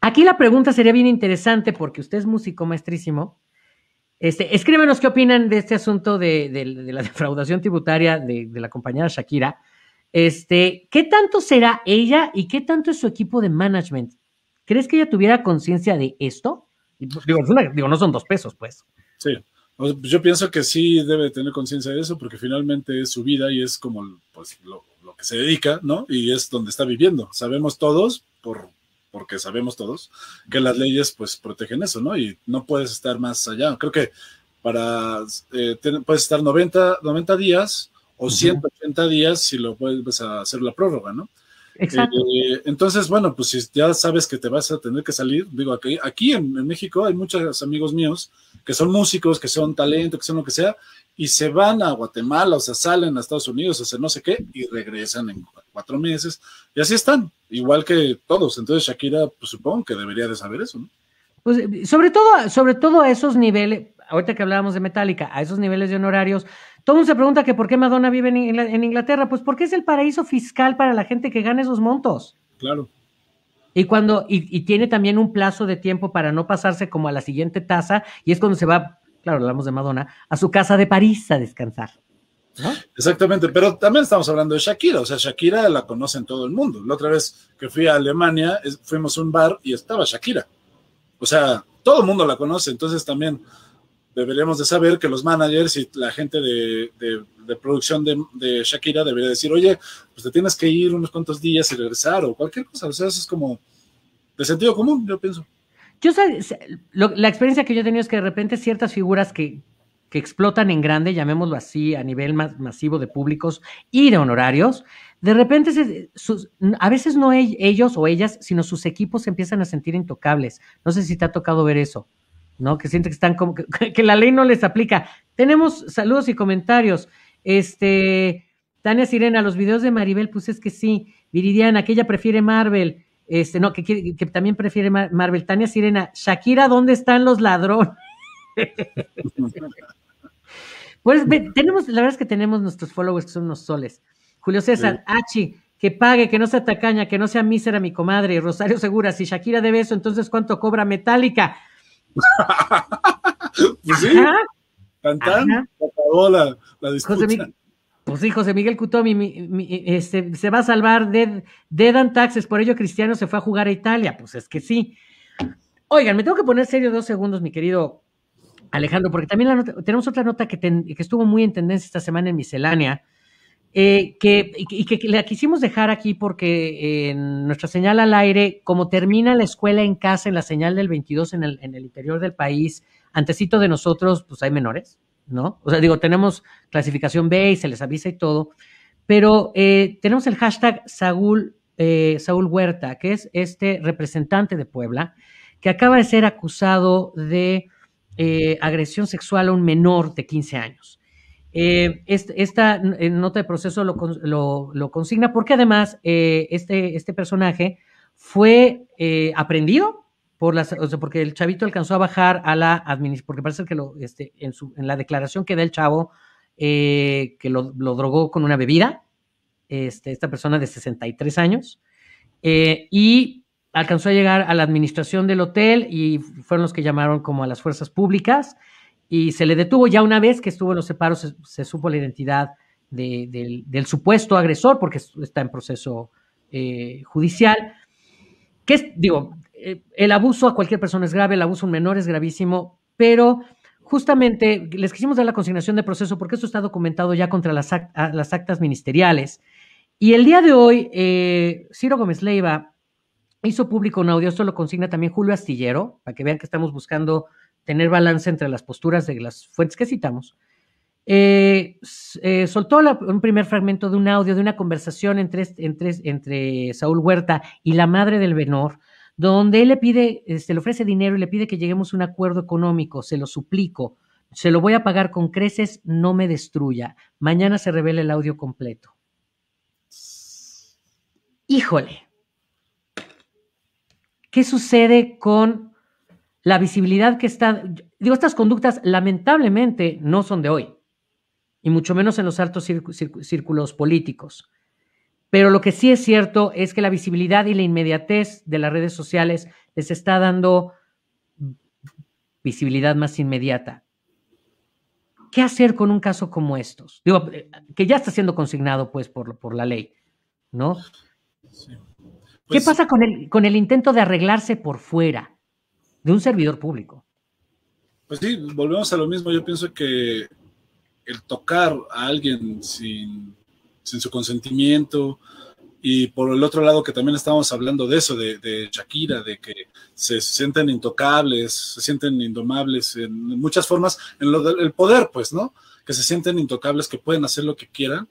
Aquí la pregunta sería bien interesante porque usted es músico maestrísimo. Este, escríbenos qué opinan de este asunto de, la defraudación tributaria de, la compañera Shakira. Este, ¿Qué tanto será ella y qué tanto es su equipo de management? ¿Crees que ella tuviera conciencia de esto? Pues, digo, no son dos pesos, pues. Sí, yo pienso que sí debe tener conciencia de eso porque finalmente es su vida y es como pues, lo, lo que se dedica, ¿no? Y es donde está viviendo. Sabemos todos por porque sabemos todos que las leyes pues protegen eso, ¿no? Y no puedes estar más allá. Creo que para, eh, puedes estar 90, 90 días o 180 días si lo puedes hacer la prórroga, ¿no? Eh, entonces, bueno, pues si ya sabes que te vas a tener que salir, digo, aquí, aquí en, en, México hay muchos amigos míos que son músicos, que son talento, que son lo que sea, y se van a Guatemala, o sea, salen a Estados Unidos, o no sé qué, y regresan en cuatro meses, y así están, igual que todos. Entonces Shakira, pues supongo que debería de saber eso, ¿no? Pues sobre todo, sobre todo a esos niveles, ahorita que hablábamos de Metallica, a esos niveles de honorarios, todo el mundo se pregunta que por qué Madonna vive en Inglaterra, pues porque es el paraíso fiscal para la gente que gana esos montos. Claro. Y cuando, y, y, tiene también un plazo de tiempo para no pasarse como a la siguiente tasa, y es cuando se va claro, hablamos de Madonna, a su casa de París a descansar. Exactamente, pero también estamos hablando de Shakira, o sea, Shakira la conoce en todo el mundo. La otra vez que fui a Alemania, fuimos a un bar y estaba Shakira. O sea, todo el mundo la conoce, entonces también deberíamos de saber que los managers y la gente de, producción de, de, Shakira debería decir, oye, pues te tienes que ir unos cuantos días y regresar o cualquier cosa. O sea, eso es como de sentido común, yo pienso. Yo la experiencia que yo he tenido es que de repente ciertas figuras que, que explotan en grande, llamémoslo así, a nivel masivo de públicos y de honorarios, de repente a veces no ellos o ellas, sino sus equipos se empiezan a sentir intocables. No sé si te ha tocado ver eso, ¿no? Que sienten que están como la ley no les aplica. Tenemos saludos y comentarios. Este, Tania Sirena, los videos de Maribel, pues es que sí. Viridiana, que ella prefiere Marvel. Este, no, que, también prefiere Marvel. Tania Sirena, Shakira, ¿dónde están los ladrones? pues tenemos, la verdad es que tenemos nuestros followers que son unos soles. Julio César, Hachi, Achi, que pague, que no sea tacaña, que no sea mísera mi comadre. Rosario Segura, si Shakira debe eso, entonces ¿cuánto cobra ¡Metálica! pues sí, la, discusión. Pues sí, José Miguel Cutomi este, se va a salvar de, de Dan Taxes, por ello Cristiano se fue a jugar a Italia. Pues es que sí. Oigan, me tengo que poner serio dos segundos, mi querido Alejandro, porque también tenemos otra nota que, estuvo muy en tendencia esta semana en miscelánea, eh, que, y que, la quisimos dejar aquí porque eh, en nuestra señal al aire, como termina la escuela en casa en la señal del 22 en el, en el interior del país, antecito de nosotros, pues hay menores. ¿no? O sea, digo, tenemos clasificación B y se les avisa y todo, pero eh, tenemos el hashtag Saúl, eh, Saúl Huerta, que es este representante de Puebla, que acaba de ser acusado de eh, agresión sexual a un menor de 15 años. esta nota de proceso lo, lo consigna porque además este, este personaje fue aprendido las, porque el chavito alcanzó a bajar a la administración, porque parece que lo, este, en, la declaración que da el chavo, eh, que lo, drogó con una bebida, este, esta persona de 63 años, eh, y alcanzó a llegar a la administración del hotel y fueron los que llamaron como a las fuerzas públicas y se le detuvo ya una vez que estuvo en los separos, se, supo la identidad del, supuesto agresor porque está en proceso eh, judicial. Que es, digo, eh, el abuso a cualquier persona es grave, el abuso a un menor es gravísimo, pero justamente les quisimos dar la consignación de proceso porque esto está documentado ya contra las, actas ministeriales. Y el día de hoy, eh, Ciro Gómez Leiva hizo público un audio, esto lo consigna también Julio Astillero, para que vean que estamos buscando tener balance entre las posturas de las fuentes que citamos. Eh, soltó un primer fragmento de un audio, de una conversación entre, entre Saúl Huerta y la madre del menor, donde él le pide, se este, le ofrece dinero y le pide que lleguemos a un acuerdo económico, se lo suplico, se lo voy a pagar con creces, no me destruya. Mañana se revela el audio completo. Híjole, ¿qué sucede con la visibilidad que está? Digo, estas conductas lamentablemente no son de hoy, y mucho menos en los altos círculos políticos. Pero lo que sí es cierto es que la visibilidad y la inmediatez de las redes sociales les está dando visibilidad más inmediata. ¿Qué hacer con un caso como estos? Digo, eh, que ya está siendo consignado pues por, la ley, ¿no? ¿Qué pues pasa con con el intento de arreglarse por fuera de un servidor público? Pues sí, volvemos a lo mismo. Yo pienso que el tocar a alguien sin sin su consentimiento. Y por el otro lado, que también estábamos hablando de eso, de, Shakira, de que se sienten intocables, se sienten indomables en muchas formas, en lo del poder, pues, ¿no? Que se sienten intocables, que pueden hacer lo que quieran,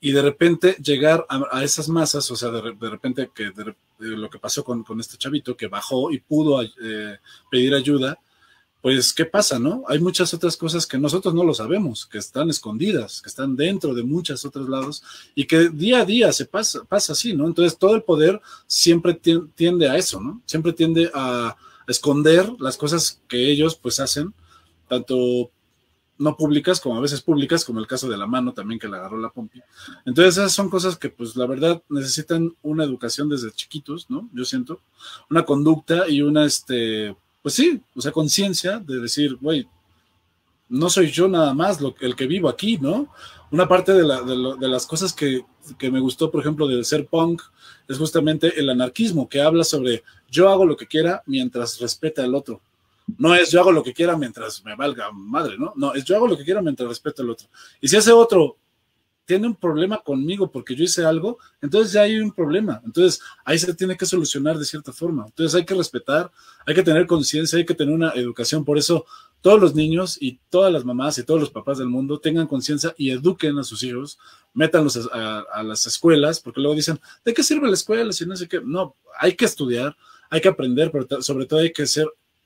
y de repente llegar a, esas masas, o sea, de, repente que lo que pasó con, este chavito que bajó y pudo eh, pedir ayuda, pues, ¿qué pasa, no? Hay muchas otras cosas que nosotros no lo sabemos, que están escondidas, que están dentro de muchos otros lados y que día a día se pasa, pasa así, ¿no? Entonces, todo el poder siempre tiende a eso, ¿no? Siempre tiende a esconder las cosas que ellos, pues, hacen, tanto no públicas como a veces públicas, como el caso de la mano también que le agarró la pompi. Entonces esas son cosas que pues la verdad necesitan una educación desde chiquitos, ¿no? Yo siento una conducta y una este pues sí, o sea, conciencia de decir, güey, no soy yo nada más el que vivo aquí, ¿no? Una parte de, las cosas que, me gustó, por ejemplo, de ser punk, es justamente el anarquismo, que habla sobre yo hago lo que quiera mientras respete al otro. No es yo hago lo que quiera mientras me valga madre, ¿no? No, es yo hago lo que quiera mientras respete al otro. Y si ese otro tiene un problema conmigo porque yo hice algo, entonces ya hay un problema. Entonces ahí se tiene que solucionar de cierta forma. Entonces hay que respetar, hay que tener conciencia, hay que tener una educación. Por eso todos los niños y todas las mamás y todos los papás del mundo tengan conciencia y eduquen a sus hijos, métanlos a, las escuelas, porque luego dicen, ¿de qué sirve la escuela? Si no sé qué. No, hay que estudiar, hay que aprender, pero sobre todo hay que ser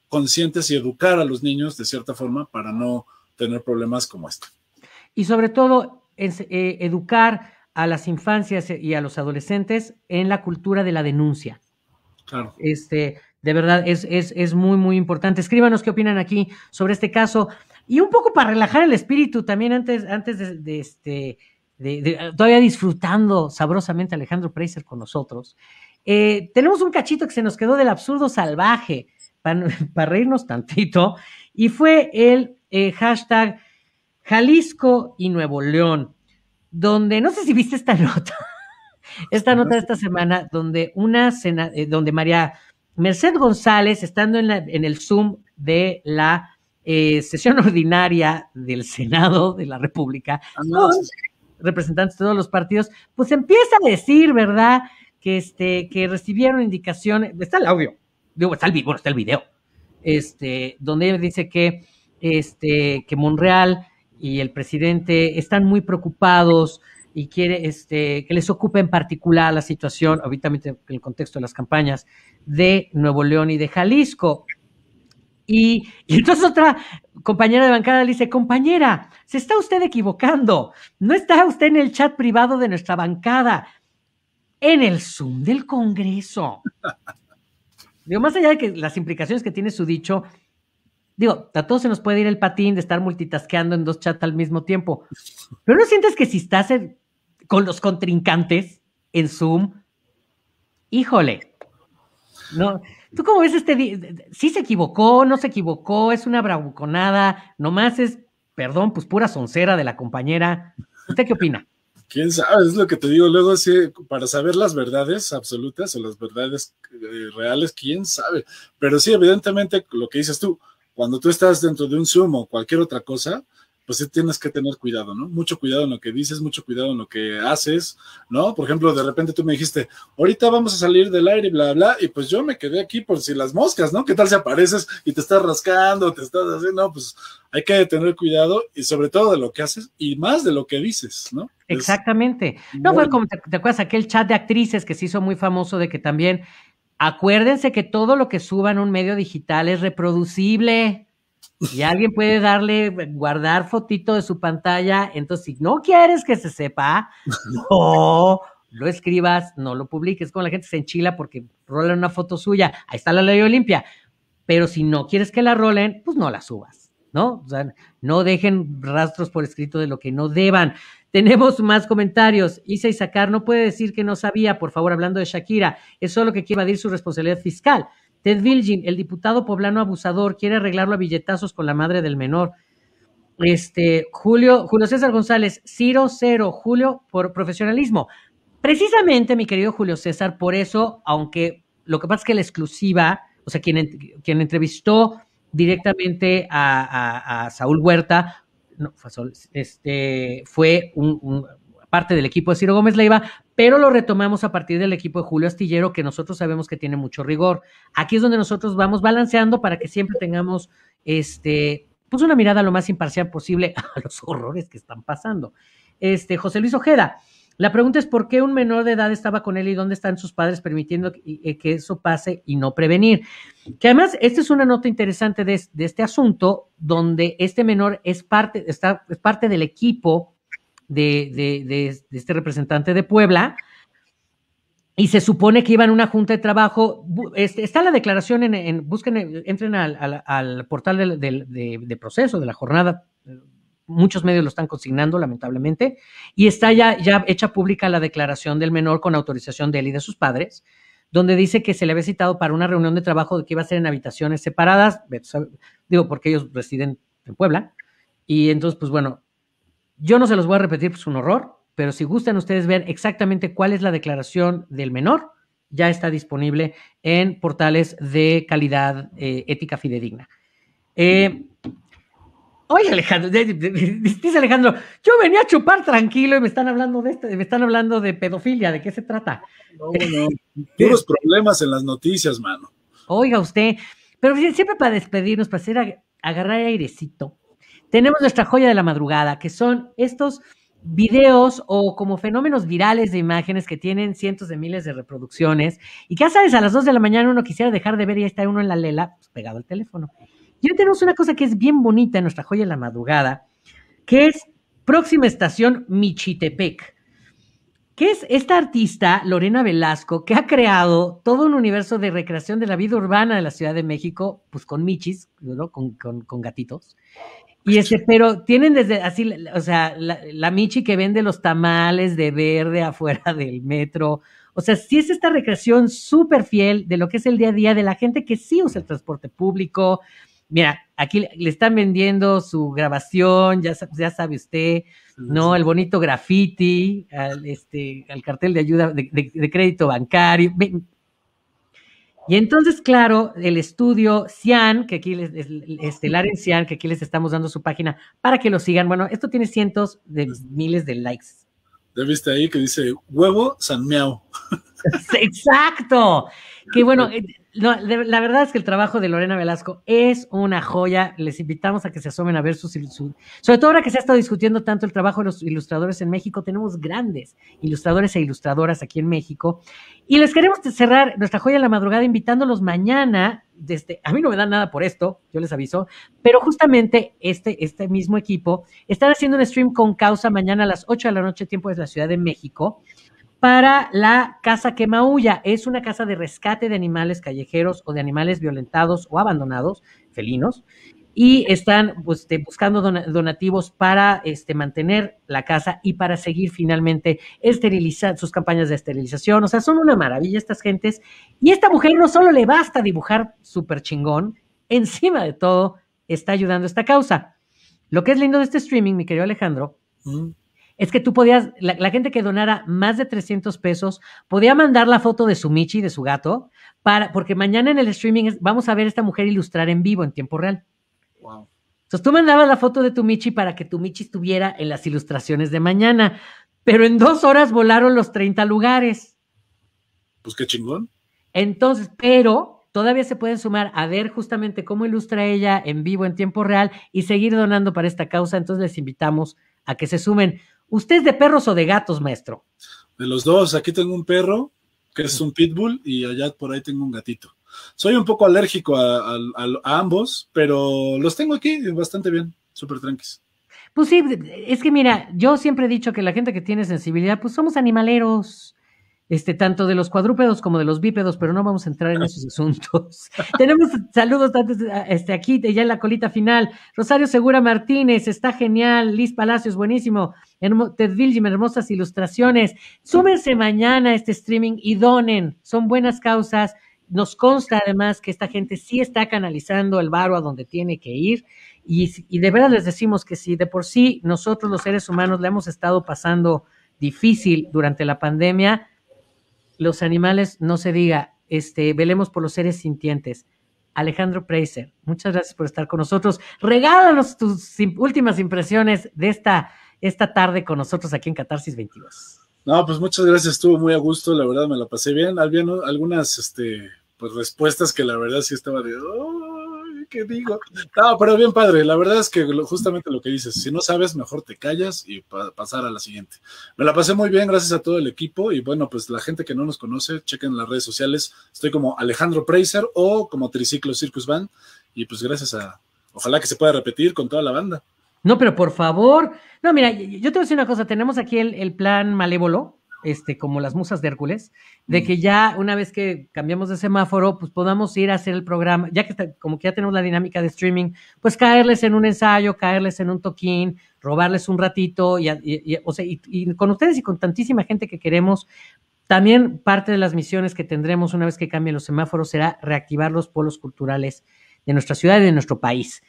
conscientes y educar a los niños de cierta forma para no tener problemas como este. Y sobre todo, eh, educar a las infancias y a los adolescentes en la cultura de la denuncia. Claro. Este, de verdad, es, muy, muy importante. Escríbanos qué opinan aquí sobre este caso. Y un poco para relajar el espíritu también antes, antes de, este, todavía disfrutando sabrosamente Alejandro Preiser con nosotros. Eh, tenemos un cachito que se nos quedó del absurdo salvaje, para, reírnos tantito, y fue el eh, hashtag Jalisco y Nuevo León, donde no sé si viste esta nota, esta nota de esta semana, donde una cena, eh, donde María Merced González, estando en, el Zoom de la eh, sesión ordinaria del Senado de la República, ah, representantes de todos los partidos, pues empieza a decir, ¿verdad? Que, este, que recibieron indicaciones, está el audio, digo, está el, bueno, está el video, este, donde dice que, este, que Monreal y el presidente están muy preocupados y quiere este, que les ocupe en particular la situación, ahorita en el contexto de las campañas, de Nuevo León y de Jalisco. Y, entonces otra compañera de bancada le dice, compañera, se está usted equivocando, no está usted en el chat privado de nuestra bancada, en el Zoom del Congreso. Digo, más allá de que las implicaciones que tiene su dicho, Digo, a todos se nos puede ir el patín de estar multitasqueando en dos chats al mismo tiempo. Pero no sientes que si estás con los contrincantes en Zoom, híjole. No, ¿Tú cómo ves este? ¿Sí se equivocó? ¿No se equivocó? ¿Es una bravuconada? ¿Nomás es, perdón, pues pura soncera de la compañera? ¿Usted qué opina? Quién sabe, es lo que te digo. Luego, sí, para saber las verdades absolutas o las verdades eh, reales, quién sabe. Pero sí, evidentemente, lo que dices tú, cuando tú estás dentro de un sumo o cualquier otra cosa, pues tienes que tener cuidado, ¿no? Mucho cuidado en lo que dices, mucho cuidado en lo que haces, ¿no? Por ejemplo, de repente tú me dijiste, ahorita vamos a salir del aire y bla, bla, y pues yo me quedé aquí por si las moscas, ¿no? ¿Qué tal si apareces y te estás rascando, te estás haciendo? No, pues hay que tener cuidado y sobre todo de lo que haces y más de lo que dices, ¿no? Exactamente. no fue como, te, acuerdas, aquel chat de actrices que se hizo muy famoso de que también Acuérdense que todo lo que suba en un medio digital es reproducible. Y alguien puede darle, guardar fotito de su pantalla. Entonces, si no quieres que se sepa, no lo escribas, no lo publiques. Como la gente se enchila porque rolan una foto suya. Ahí está la ley Olimpia. Pero si no quieres que la rolen, pues no la subas, ¿no? O sea, no dejen rastros por escrito de lo que no deban. Tenemos más comentarios. Isa Isaacar no puede decir que no sabía, por favor, hablando de Shakira. Es solo que quiere evadir su responsabilidad fiscal. Ted Vilgin, el diputado poblano abusador, quiere arreglarlo a billetazos con la madre del menor. Este, Julio, Julio César González, cero Cero, Julio, por profesionalismo. Precisamente, mi querido Julio César, por eso, aunque lo que pasa es que la exclusiva, o sea, quien, quien entrevistó directamente a, a Saúl Huerta no, este, fue un, parte del equipo de Ciro Gómez Leiva, pero lo retomamos a partir del equipo de Julio Astillero, que nosotros sabemos que tiene mucho rigor. Aquí es donde nosotros vamos balanceando para que siempre tengamos este, pues una mirada lo más imparcial posible a los horrores que están pasando. Este, José Luis Ojeda, la pregunta es por qué un menor de edad estaba con él y dónde están sus padres permitiendo que, eh, eso pase y no prevenir. Que además, esta es una nota interesante de, este asunto, donde este menor es parte, es parte del equipo de, este representante de Puebla. Y se supone que iban a una junta de trabajo. Este, está la declaración en, busquen, entren al, al portal de proceso de la jornada muchos medios lo están consignando, lamentablemente, y está ya, ya hecha pública la declaración del menor con autorización de él y de sus padres, donde dice que se le había citado para una reunión de trabajo que iba a ser en habitaciones separadas, digo, porque ellos residen en Puebla, y entonces, pues bueno, yo no se los voy a repetir, pues un horror, pero si gustan ustedes ver exactamente cuál es la declaración del menor, ya está disponible en portales de calidad eh, ética fidedigna. Eh, Oye, Alejandro, dice Alejandro, yo venía a chupar tranquilo y me están hablando de esto, me están hablando de pedofilia, ¿de qué se trata? No, puros problemas en las noticias, mano. Oiga usted, pero siempre para despedirnos, para hacer agarrar airecito, tenemos nuestra joya de la madrugada, que son estos videos o como fenómenos virales de imágenes que tienen cientos de miles de reproducciones y que ya sabes, a las 2 de la mañana uno quisiera dejar de ver y ahí está uno en la lela pues, pegado al teléfono. Y hoy tenemos una cosa que es bien bonita en nuestra joya de la madrugada, que es próxima estación Michitepec, que es esta artista Lorena Velasco que ha creado todo un universo de recreación de la vida urbana de la Ciudad de México, pues con michis, ¿no? con, gatitos. Y ese, pero tienen desde así, o sea, la, la, Michi que vende los tamales de verde afuera del metro. O sea, sí es esta recreación súper fiel de lo que es el día a día de la gente que sí usa el transporte público, mira, aquí le están vendiendo su grabación, ya, ya sabe usted, ¿no? El bonito graffiti, al, este, al cartel de ayuda de, crédito bancario. Y entonces, claro, el estudio Cian, que aquí les, este, Cian, que aquí les estamos dando su página para que lo sigan. Bueno, esto tiene cientos de miles de likes. Ya viste ahí que dice huevo San Exacto. Que bueno, eh, la verdad es que el trabajo de Lorena Velasco es una joya. Les invitamos a que se asomen a ver su ilustraciones. Sobre todo ahora que se ha estado discutiendo tanto el trabajo de los ilustradores en México, tenemos grandes ilustradores e ilustradoras aquí en México. Y les queremos cerrar nuestra joya de la madrugada invitándolos mañana. Desde, a mí no me dan nada por esto, yo les aviso, pero justamente este, este mismo equipo está haciendo un stream con causa mañana a las 8 de la noche, tiempo de la Ciudad de México para la Casa que Maulla. Es una casa de rescate de animales callejeros o de animales violentados o abandonados, felinos, y están pues, este, buscando donativos para este, mantener la casa y para seguir finalmente esterilizar sus campañas de esterilización. O sea, son una maravilla estas gentes. Y esta mujer no solo le basta dibujar súper chingón, encima de todo está ayudando a esta causa. Lo que es lindo de este streaming, mi querido Alejandro, es que tú podías, la, gente que donara más de 300 pesos podía mandar la foto de su Michi, de su gato, para, porque mañana en el streaming vamos a ver a esta mujer ilustrar en vivo, en tiempo real. Wow. Entonces tú mandabas la foto de tu Michi para que tu Michi estuviera en las ilustraciones de mañana, pero en dos horas volaron los 30 lugares. Pues qué chingón. Entonces, pero todavía se pueden sumar a ver justamente cómo ilustra ella en vivo, en tiempo real, y seguir donando para esta causa. Entonces les invitamos a que se sumen. ¿Usted es de perros o de gatos, maestro? De los dos. Aquí tengo un perro, que es un pitbull, y allá por ahí tengo un gatito. Soy un poco alérgico a, ambos, pero los tengo aquí bastante bien, súper tranquilos. Pues sí, es que mira, yo siempre he dicho que la gente que tiene sensibilidad, pues somos animaleros este, tanto de los cuadrúpedos como de los bípedos, pero no vamos a entrar en esos asuntos. Tenemos saludos ah, este, aquí, ya en la colita final. Rosario Segura Martínez, está genial. Liz Palacios, buenísimo. Ted Vilgim, hermosas ilustraciones. Súmense mañana a este streaming y donen. Son buenas causas. Nos consta además que esta gente sí está canalizando el barro a donde tiene que ir. Y, y de verdad les decimos que sí, de por sí nosotros los seres humanos le hemos estado pasando difícil durante la pandemia, los animales, no se diga, este, velemos por los seres sintientes. Alejandro Preiser, muchas gracias por estar con nosotros. Regálanos tus últimas impresiones de esta, esta tarde con nosotros aquí en Catarsis 22. No, pues muchas gracias, estuvo muy a gusto, la verdad me la pasé bien. Había algunas este, pues, respuestas que la verdad sí estaba de, oh". ¿Qué digo? No, pero bien padre. La verdad es que justamente lo que dices, si no sabes, mejor te callas y pasar a la siguiente. Me la pasé muy bien, gracias a todo el equipo. Y bueno, pues la gente que no nos conoce, chequen las redes sociales. Estoy como Alejandro Preiser o como Triciclo Circus Band Y pues gracias a. Ojalá que se pueda repetir con toda la banda. No, pero por favor. No, mira, yo te voy a decir una cosa. Tenemos aquí el plan malévolo este, como las musas de Hércules, de mm. que ya una vez que cambiamos de semáforo, pues podamos ir a hacer el programa, ya que como que ya tenemos la dinámica de streaming, pues caerles en un ensayo, caerles en un toquín, robarles un ratito, y con ustedes y con tantísima gente que queremos, también parte de las misiones que tendremos una vez que cambien los semáforos será reactivar los polos culturales de nuestra ciudad y de nuestro país.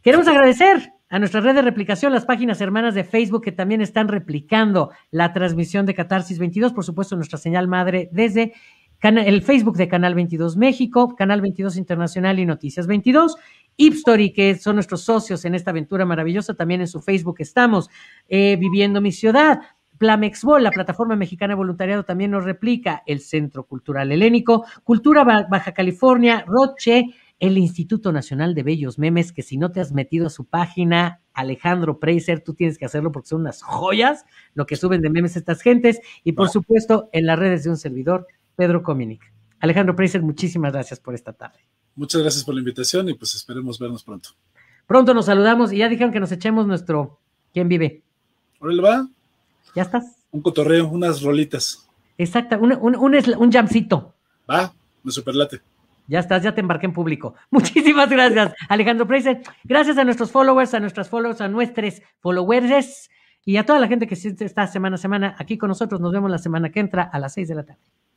Queremos agradecer a nuestra red de replicación, las páginas hermanas de Facebook que también están replicando la transmisión de Catarsis 22, por supuesto nuestra señal madre desde el Facebook de Canal 22 México, Canal 22 Internacional y Noticias 22. Ipstory, que son nuestros socios en esta aventura maravillosa, también en su Facebook estamos, eh, Viviendo mi Ciudad, Plamexbol, la plataforma mexicana de voluntariado, también nos replica el Centro Cultural Helénico, Cultura Baja California, Roche, el Instituto Nacional de Bellos Memes, que si no te has metido a su página, Alejandro Preiser, tú tienes que hacerlo porque son unas joyas lo que suben de memes estas gentes. Y por supuesto, en las redes de un servidor, Pedro Cominic. Alejandro Preiser, muchísimas gracias por esta tarde. Muchas gracias por la invitación y pues esperemos vernos pronto. Pronto nos saludamos y ya dijeron que nos echemos nuestro ¿Quién vive? Órale, va. ¿Ya estás? Un cotorreo, unas rolitas. Exacto, un, un, jamcito. Va, me superlate. Ya estás, ya te embarqué en público. Muchísimas gracias, Alejandro Preiser. Gracias a nuestros followers, a nuestras followers, a nuestros followers y a toda la gente que está semana a semana aquí con nosotros. Nos vemos la semana que entra a las seis de la tarde.